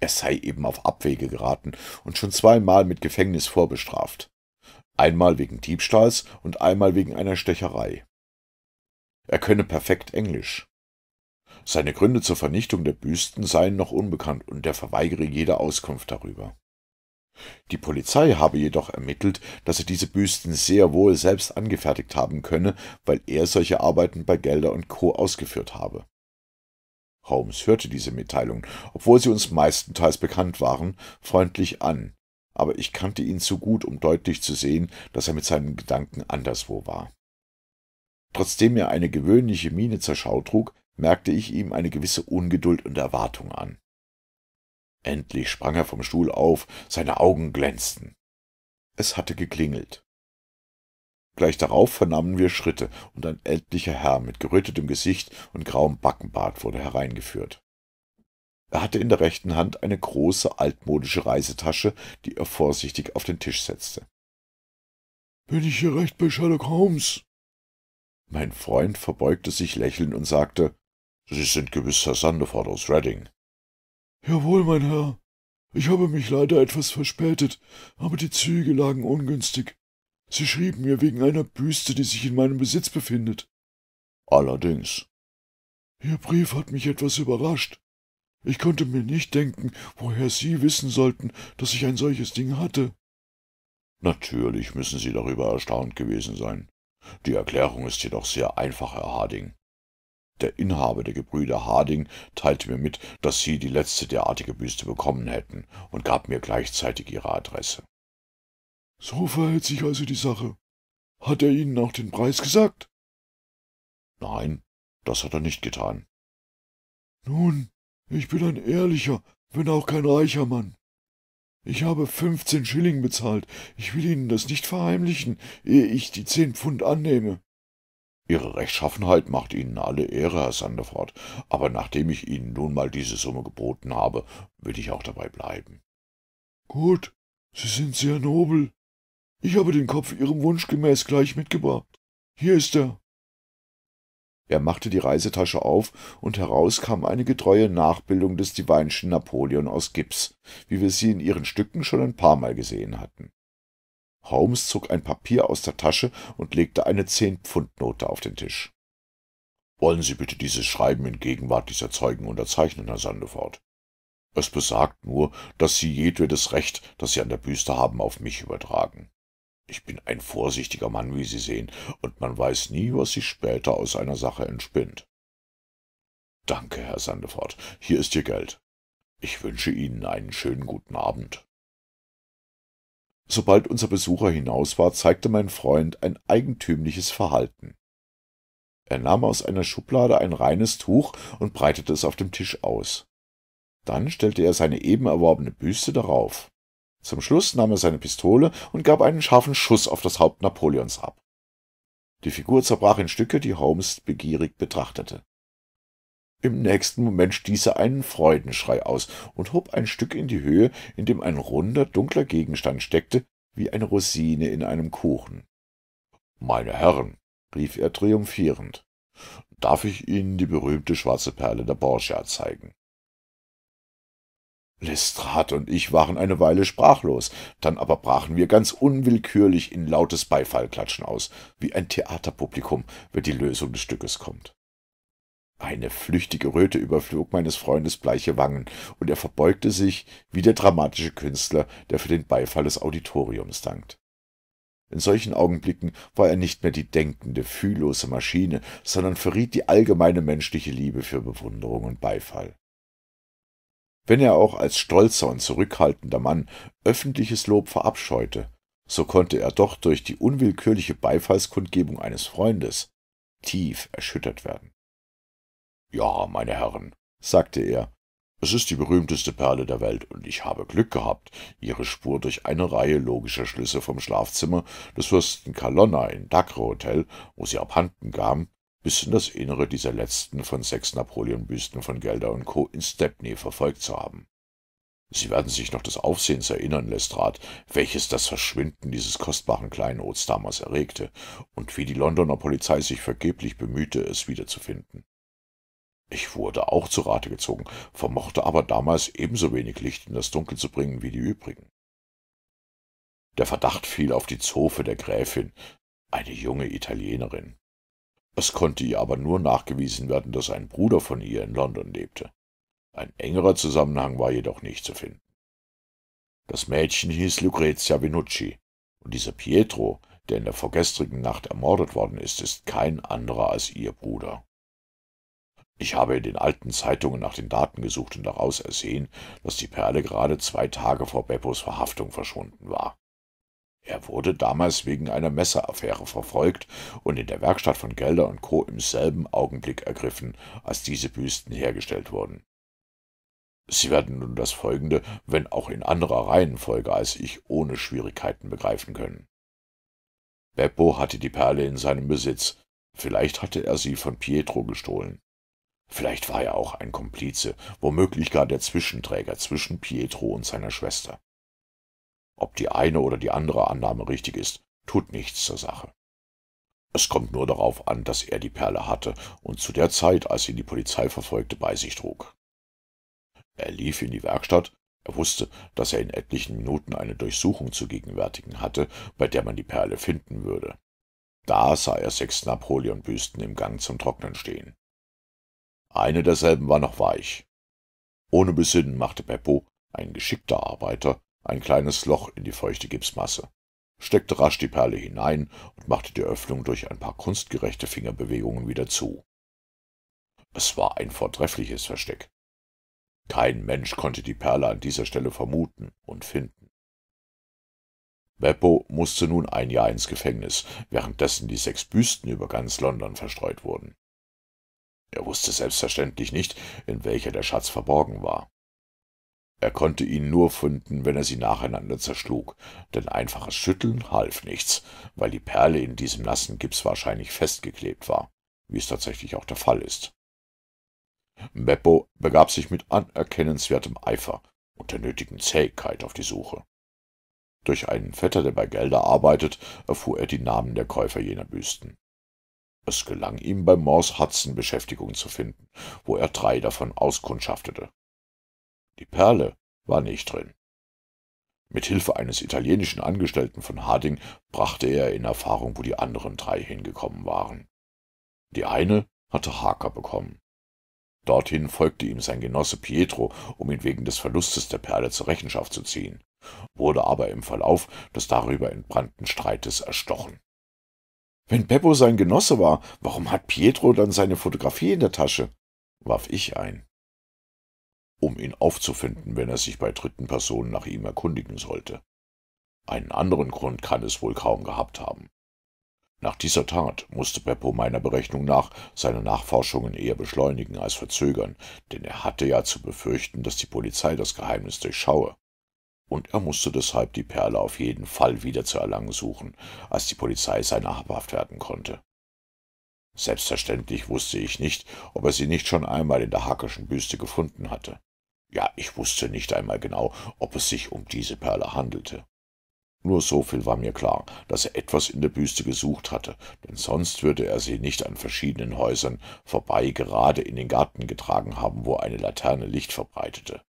Er sei eben auf Abwege geraten und schon zweimal mit Gefängnis vorbestraft. Einmal wegen Diebstahls und einmal wegen einer Stecherei er könne perfekt Englisch. Seine Gründe zur Vernichtung der Büsten seien noch unbekannt und er verweigere jede Auskunft darüber. Die Polizei habe jedoch ermittelt, dass er diese Büsten sehr wohl selbst angefertigt haben könne, weil er solche Arbeiten bei Gelder und Co. ausgeführt habe. Holmes hörte diese Mitteilungen, obwohl sie uns meistenteils bekannt waren, freundlich an, aber ich kannte ihn zu gut, um deutlich zu sehen, dass er mit seinen Gedanken anderswo war. Trotzdem er eine gewöhnliche Miene zur Schau trug, merkte ich ihm eine gewisse Ungeduld und Erwartung an. Endlich sprang er vom Stuhl auf, seine Augen glänzten. Es hatte geklingelt. Gleich darauf vernahmen wir Schritte, und ein ältlicher Herr mit gerötetem Gesicht und grauem Backenbart wurde hereingeführt. Er hatte in der rechten Hand eine große altmodische Reisetasche, die er vorsichtig auf den Tisch setzte. Bin ich hier recht bei Sherlock Holmes? Mein Freund verbeugte sich lächelnd und sagte, »Sie sind gewiss Herr Sandefort aus Redding. »Jawohl, mein Herr. Ich habe mich leider etwas verspätet, aber die Züge lagen ungünstig. Sie schrieben mir wegen einer Büste, die sich in meinem Besitz befindet.« »Allerdings.« »Ihr Brief hat mich etwas überrascht. Ich konnte mir nicht denken, woher Sie wissen sollten, dass ich ein solches Ding hatte.« »Natürlich müssen Sie darüber erstaunt gewesen sein. Die Erklärung ist jedoch sehr einfach, Herr Harding. Der Inhaber der Gebrüder Harding teilte mir mit, dass Sie die letzte derartige Büste bekommen hätten und gab mir gleichzeitig Ihre Adresse. So verhält sich also die Sache. Hat er Ihnen auch den Preis gesagt? Nein, das hat er nicht getan. Nun, ich bin ein ehrlicher, wenn auch kein reicher Mann. Ich habe fünfzehn Schilling bezahlt. Ich will Ihnen das nicht verheimlichen, ehe ich die zehn Pfund annehme. Ihre Rechtschaffenheit macht Ihnen alle Ehre, Herr Sandefort, aber nachdem ich Ihnen nun mal diese Summe geboten habe, will ich auch dabei bleiben. Gut, Sie sind sehr nobel. Ich habe den Kopf Ihrem Wunsch gemäß gleich mitgebracht. Hier ist er er machte die Reisetasche auf, und heraus kam eine getreue Nachbildung des Divine'schen Napoleon aus Gips, wie wir sie in ihren Stücken schon ein paar Mal gesehen hatten. Holmes zog ein Papier aus der Tasche und legte eine Zehn-Pfund-Note auf den Tisch. »Wollen Sie bitte dieses Schreiben in Gegenwart dieser Zeugen unterzeichnen, Herr Sandefort. Es besagt nur, dass Sie jedwedes Recht, das Sie an der Büste haben, auf mich übertragen. Ich bin ein vorsichtiger Mann, wie Sie sehen, und man weiß nie, was sich später aus einer Sache entspinnt. Danke, Herr Sandefort. Hier ist Ihr Geld. Ich wünsche Ihnen einen schönen guten Abend. Sobald unser Besucher hinaus war, zeigte mein Freund ein eigentümliches Verhalten. Er nahm aus einer Schublade ein reines Tuch und breitete es auf dem Tisch aus. Dann stellte er seine eben erworbene Büste darauf. Zum Schluss nahm er seine Pistole und gab einen scharfen Schuss auf das Haupt Napoleons ab. Die Figur zerbrach in Stücke, die Holmes begierig betrachtete. Im nächsten Moment stieß er einen Freudenschrei aus und hob ein Stück in die Höhe, in dem ein runder, dunkler Gegenstand steckte, wie eine Rosine in einem Kuchen. Meine Herren, rief er triumphierend, darf ich Ihnen die berühmte schwarze Perle der Borgia zeigen? Lestrade und ich waren eine Weile sprachlos, dann aber brachen wir ganz unwillkürlich in lautes Beifallklatschen aus, wie ein Theaterpublikum, wenn die Lösung des Stückes kommt. Eine flüchtige Röte überflog meines Freundes bleiche Wangen, und er verbeugte sich wie der dramatische Künstler, der für den Beifall des Auditoriums dankt. In solchen Augenblicken war er nicht mehr die denkende, fühllose Maschine, sondern verriet die allgemeine menschliche Liebe für Bewunderung und Beifall. Wenn er auch als stolzer und zurückhaltender Mann öffentliches Lob verabscheute, so konnte er doch durch die unwillkürliche Beifallskundgebung eines Freundes tief erschüttert werden. Ja, meine Herren, sagte er, es ist die berühmteste Perle der Welt, und ich habe Glück gehabt, ihre Spur durch eine Reihe logischer Schlüsse vom Schlafzimmer des Fürsten Kalonna in Dacre-Hotel, wo sie abhanden kam, bis in das Innere dieser letzten von sechs Napoleon-Büsten von Gelder und Co. in Stepney verfolgt zu haben. Sie werden sich noch des Aufsehens erinnern, Lestrade, welches das Verschwinden dieses kostbaren Kleinods damals erregte und wie die Londoner Polizei sich vergeblich bemühte, es wiederzufinden. Ich wurde auch zu Rate gezogen, vermochte aber damals ebenso wenig Licht in das Dunkel zu bringen wie die übrigen. Der Verdacht fiel auf die Zofe der Gräfin, eine junge Italienerin. Es konnte ihr aber nur nachgewiesen werden, dass ein Bruder von ihr in London lebte. Ein engerer Zusammenhang war jedoch nicht zu finden. Das Mädchen hieß Lucrezia Venucci, und dieser Pietro, der in der vorgestrigen Nacht ermordet worden ist, ist kein anderer als ihr Bruder. Ich habe in den alten Zeitungen nach den Daten gesucht und daraus ersehen, dass die Perle gerade zwei Tage vor Beppos Verhaftung verschwunden war. Er wurde damals wegen einer Messeraffäre verfolgt und in der Werkstatt von Gelder und Co. im selben Augenblick ergriffen, als diese Büsten hergestellt wurden. Sie werden nun das folgende, wenn auch in anderer Reihenfolge als ich, ohne Schwierigkeiten begreifen können. Beppo hatte die Perle in seinem Besitz, vielleicht hatte er sie von Pietro gestohlen. Vielleicht war er auch ein Komplize, womöglich gar der Zwischenträger zwischen Pietro und seiner Schwester. Ob die eine oder die andere Annahme richtig ist, tut nichts zur Sache. Es kommt nur darauf an, dass er die Perle hatte und zu der Zeit, als ihn die Polizei verfolgte, bei sich trug. Er lief in die Werkstatt, er wusste, dass er in etlichen Minuten eine Durchsuchung zu gegenwärtigen hatte, bei der man die Perle finden würde. Da sah er sechs Napoleonbüsten im Gang zum Trocknen stehen. Eine derselben war noch weich. Ohne Besinnen machte Beppo, ein geschickter Arbeiter, ein kleines Loch in die feuchte Gipsmasse, steckte rasch die Perle hinein und machte die Öffnung durch ein paar kunstgerechte Fingerbewegungen wieder zu. Es war ein vortreffliches Versteck. Kein Mensch konnte die Perle an dieser Stelle vermuten und finden. Beppo musste nun ein Jahr ins Gefängnis, währenddessen die sechs Büsten über ganz London verstreut wurden. Er wusste selbstverständlich nicht, in welcher der Schatz verborgen war. Er konnte ihn nur finden, wenn er sie nacheinander zerschlug, denn einfaches Schütteln half nichts, weil die Perle in diesem nassen Gips wahrscheinlich festgeklebt war, wie es tatsächlich auch der Fall ist. Beppo begab sich mit anerkennenswertem Eifer und der nötigen Zähigkeit auf die Suche. Durch einen Vetter, der bei Gelder arbeitet, erfuhr er die Namen der Käufer jener Büsten. Es gelang ihm, bei Morse Hudson Beschäftigung zu finden, wo er drei davon auskundschaftete die Perle war nicht drin. Mit Hilfe eines italienischen Angestellten von Harding brachte er in Erfahrung, wo die anderen drei hingekommen waren. Die eine hatte Harker bekommen. Dorthin folgte ihm sein Genosse Pietro, um ihn wegen des Verlustes der Perle zur Rechenschaft zu ziehen, wurde aber im Verlauf des darüber entbrannten Streites erstochen. Wenn Beppo sein Genosse war, warum hat Pietro dann seine Fotografie in der Tasche? warf ich ein um ihn aufzufinden, wenn er sich bei dritten Personen nach ihm erkundigen sollte. Einen anderen Grund kann es wohl kaum gehabt haben. Nach dieser Tat musste Beppo meiner Berechnung nach seine Nachforschungen eher beschleunigen als verzögern, denn er hatte ja zu befürchten, dass die Polizei das Geheimnis durchschaue. Und er musste deshalb die Perle auf jeden Fall wieder zu erlangen suchen, als die Polizei seiner habhaft werden konnte. Selbstverständlich wusste ich nicht, ob er sie nicht schon einmal in der Hackerschen Büste gefunden hatte. Ja, ich wusste nicht einmal genau, ob es sich um diese Perle handelte. Nur so viel war mir klar, dass er etwas in der Büste gesucht hatte, denn sonst würde er sie nicht an verschiedenen Häusern vorbei gerade in den Garten getragen haben, wo eine Laterne Licht verbreitete.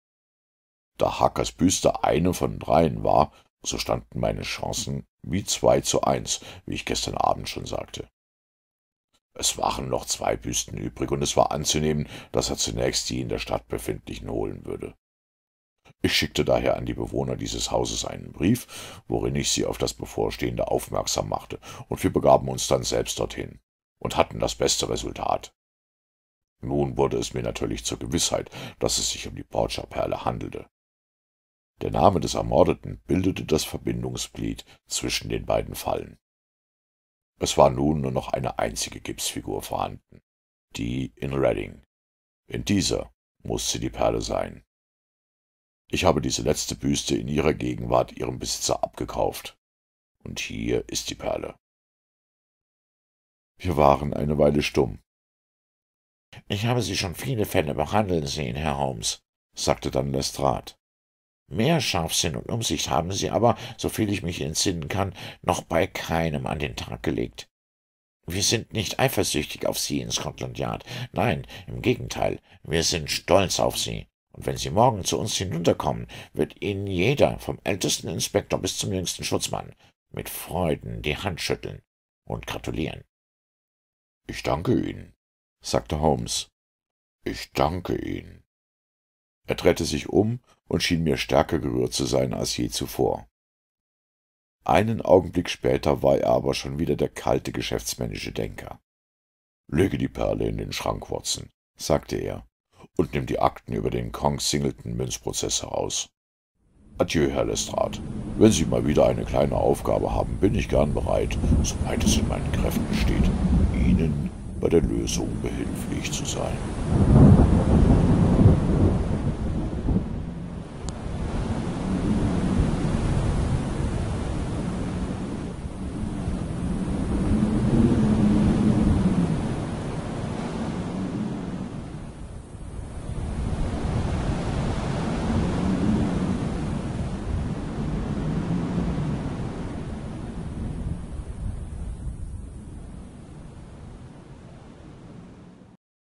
Da Hackers Büste eine von dreien war, so standen meine Chancen wie zwei zu eins, wie ich gestern Abend schon sagte. Es waren noch zwei Büsten übrig, und es war anzunehmen, dass er zunächst die in der Stadt befindlichen holen würde. Ich schickte daher an die Bewohner dieses Hauses einen Brief, worin ich sie auf das Bevorstehende aufmerksam machte, und wir begaben uns dann selbst dorthin und hatten das beste Resultat. Nun wurde es mir natürlich zur Gewissheit, dass es sich um die Borgia-Perle handelte. Der Name des Ermordeten bildete das Verbindungsglied zwischen den beiden Fallen. Es war nun nur noch eine einzige Gipsfigur vorhanden, die in Redding. In dieser musste die Perle sein. Ich habe diese letzte Büste in ihrer Gegenwart ihrem Besitzer abgekauft. Und hier ist die Perle. Wir waren eine Weile stumm. Ich habe Sie schon viele Fälle behandeln sehen, Herr Holmes, sagte dann Lestrade. Mehr Scharfsinn und Umsicht haben sie aber, soviel ich mich entsinnen kann, noch bei keinem an den Tag gelegt. Wir sind nicht eifersüchtig auf Sie in Scotland Yard. Nein, im Gegenteil, wir sind stolz auf Sie. Und wenn Sie morgen zu uns hinunterkommen, wird Ihnen jeder, vom ältesten Inspektor bis zum jüngsten Schutzmann, mit Freuden die Hand schütteln und gratulieren. Ich danke Ihnen, sagte Holmes. Ich danke Ihnen. Er drehte sich um und schien mir stärker gerührt zu sein als je zuvor. Einen Augenblick später war er aber schon wieder der kalte, geschäftsmännische Denker. Lege die Perle in den Schrank, Watson, sagte er, und nimm die Akten über den Kong Singleton Münzprozess heraus. Adieu, Herr Lestrade. Wenn Sie mal wieder eine kleine Aufgabe haben, bin ich gern bereit, soweit es in meinen Kräften steht, Ihnen bei der Lösung behilflich zu sein.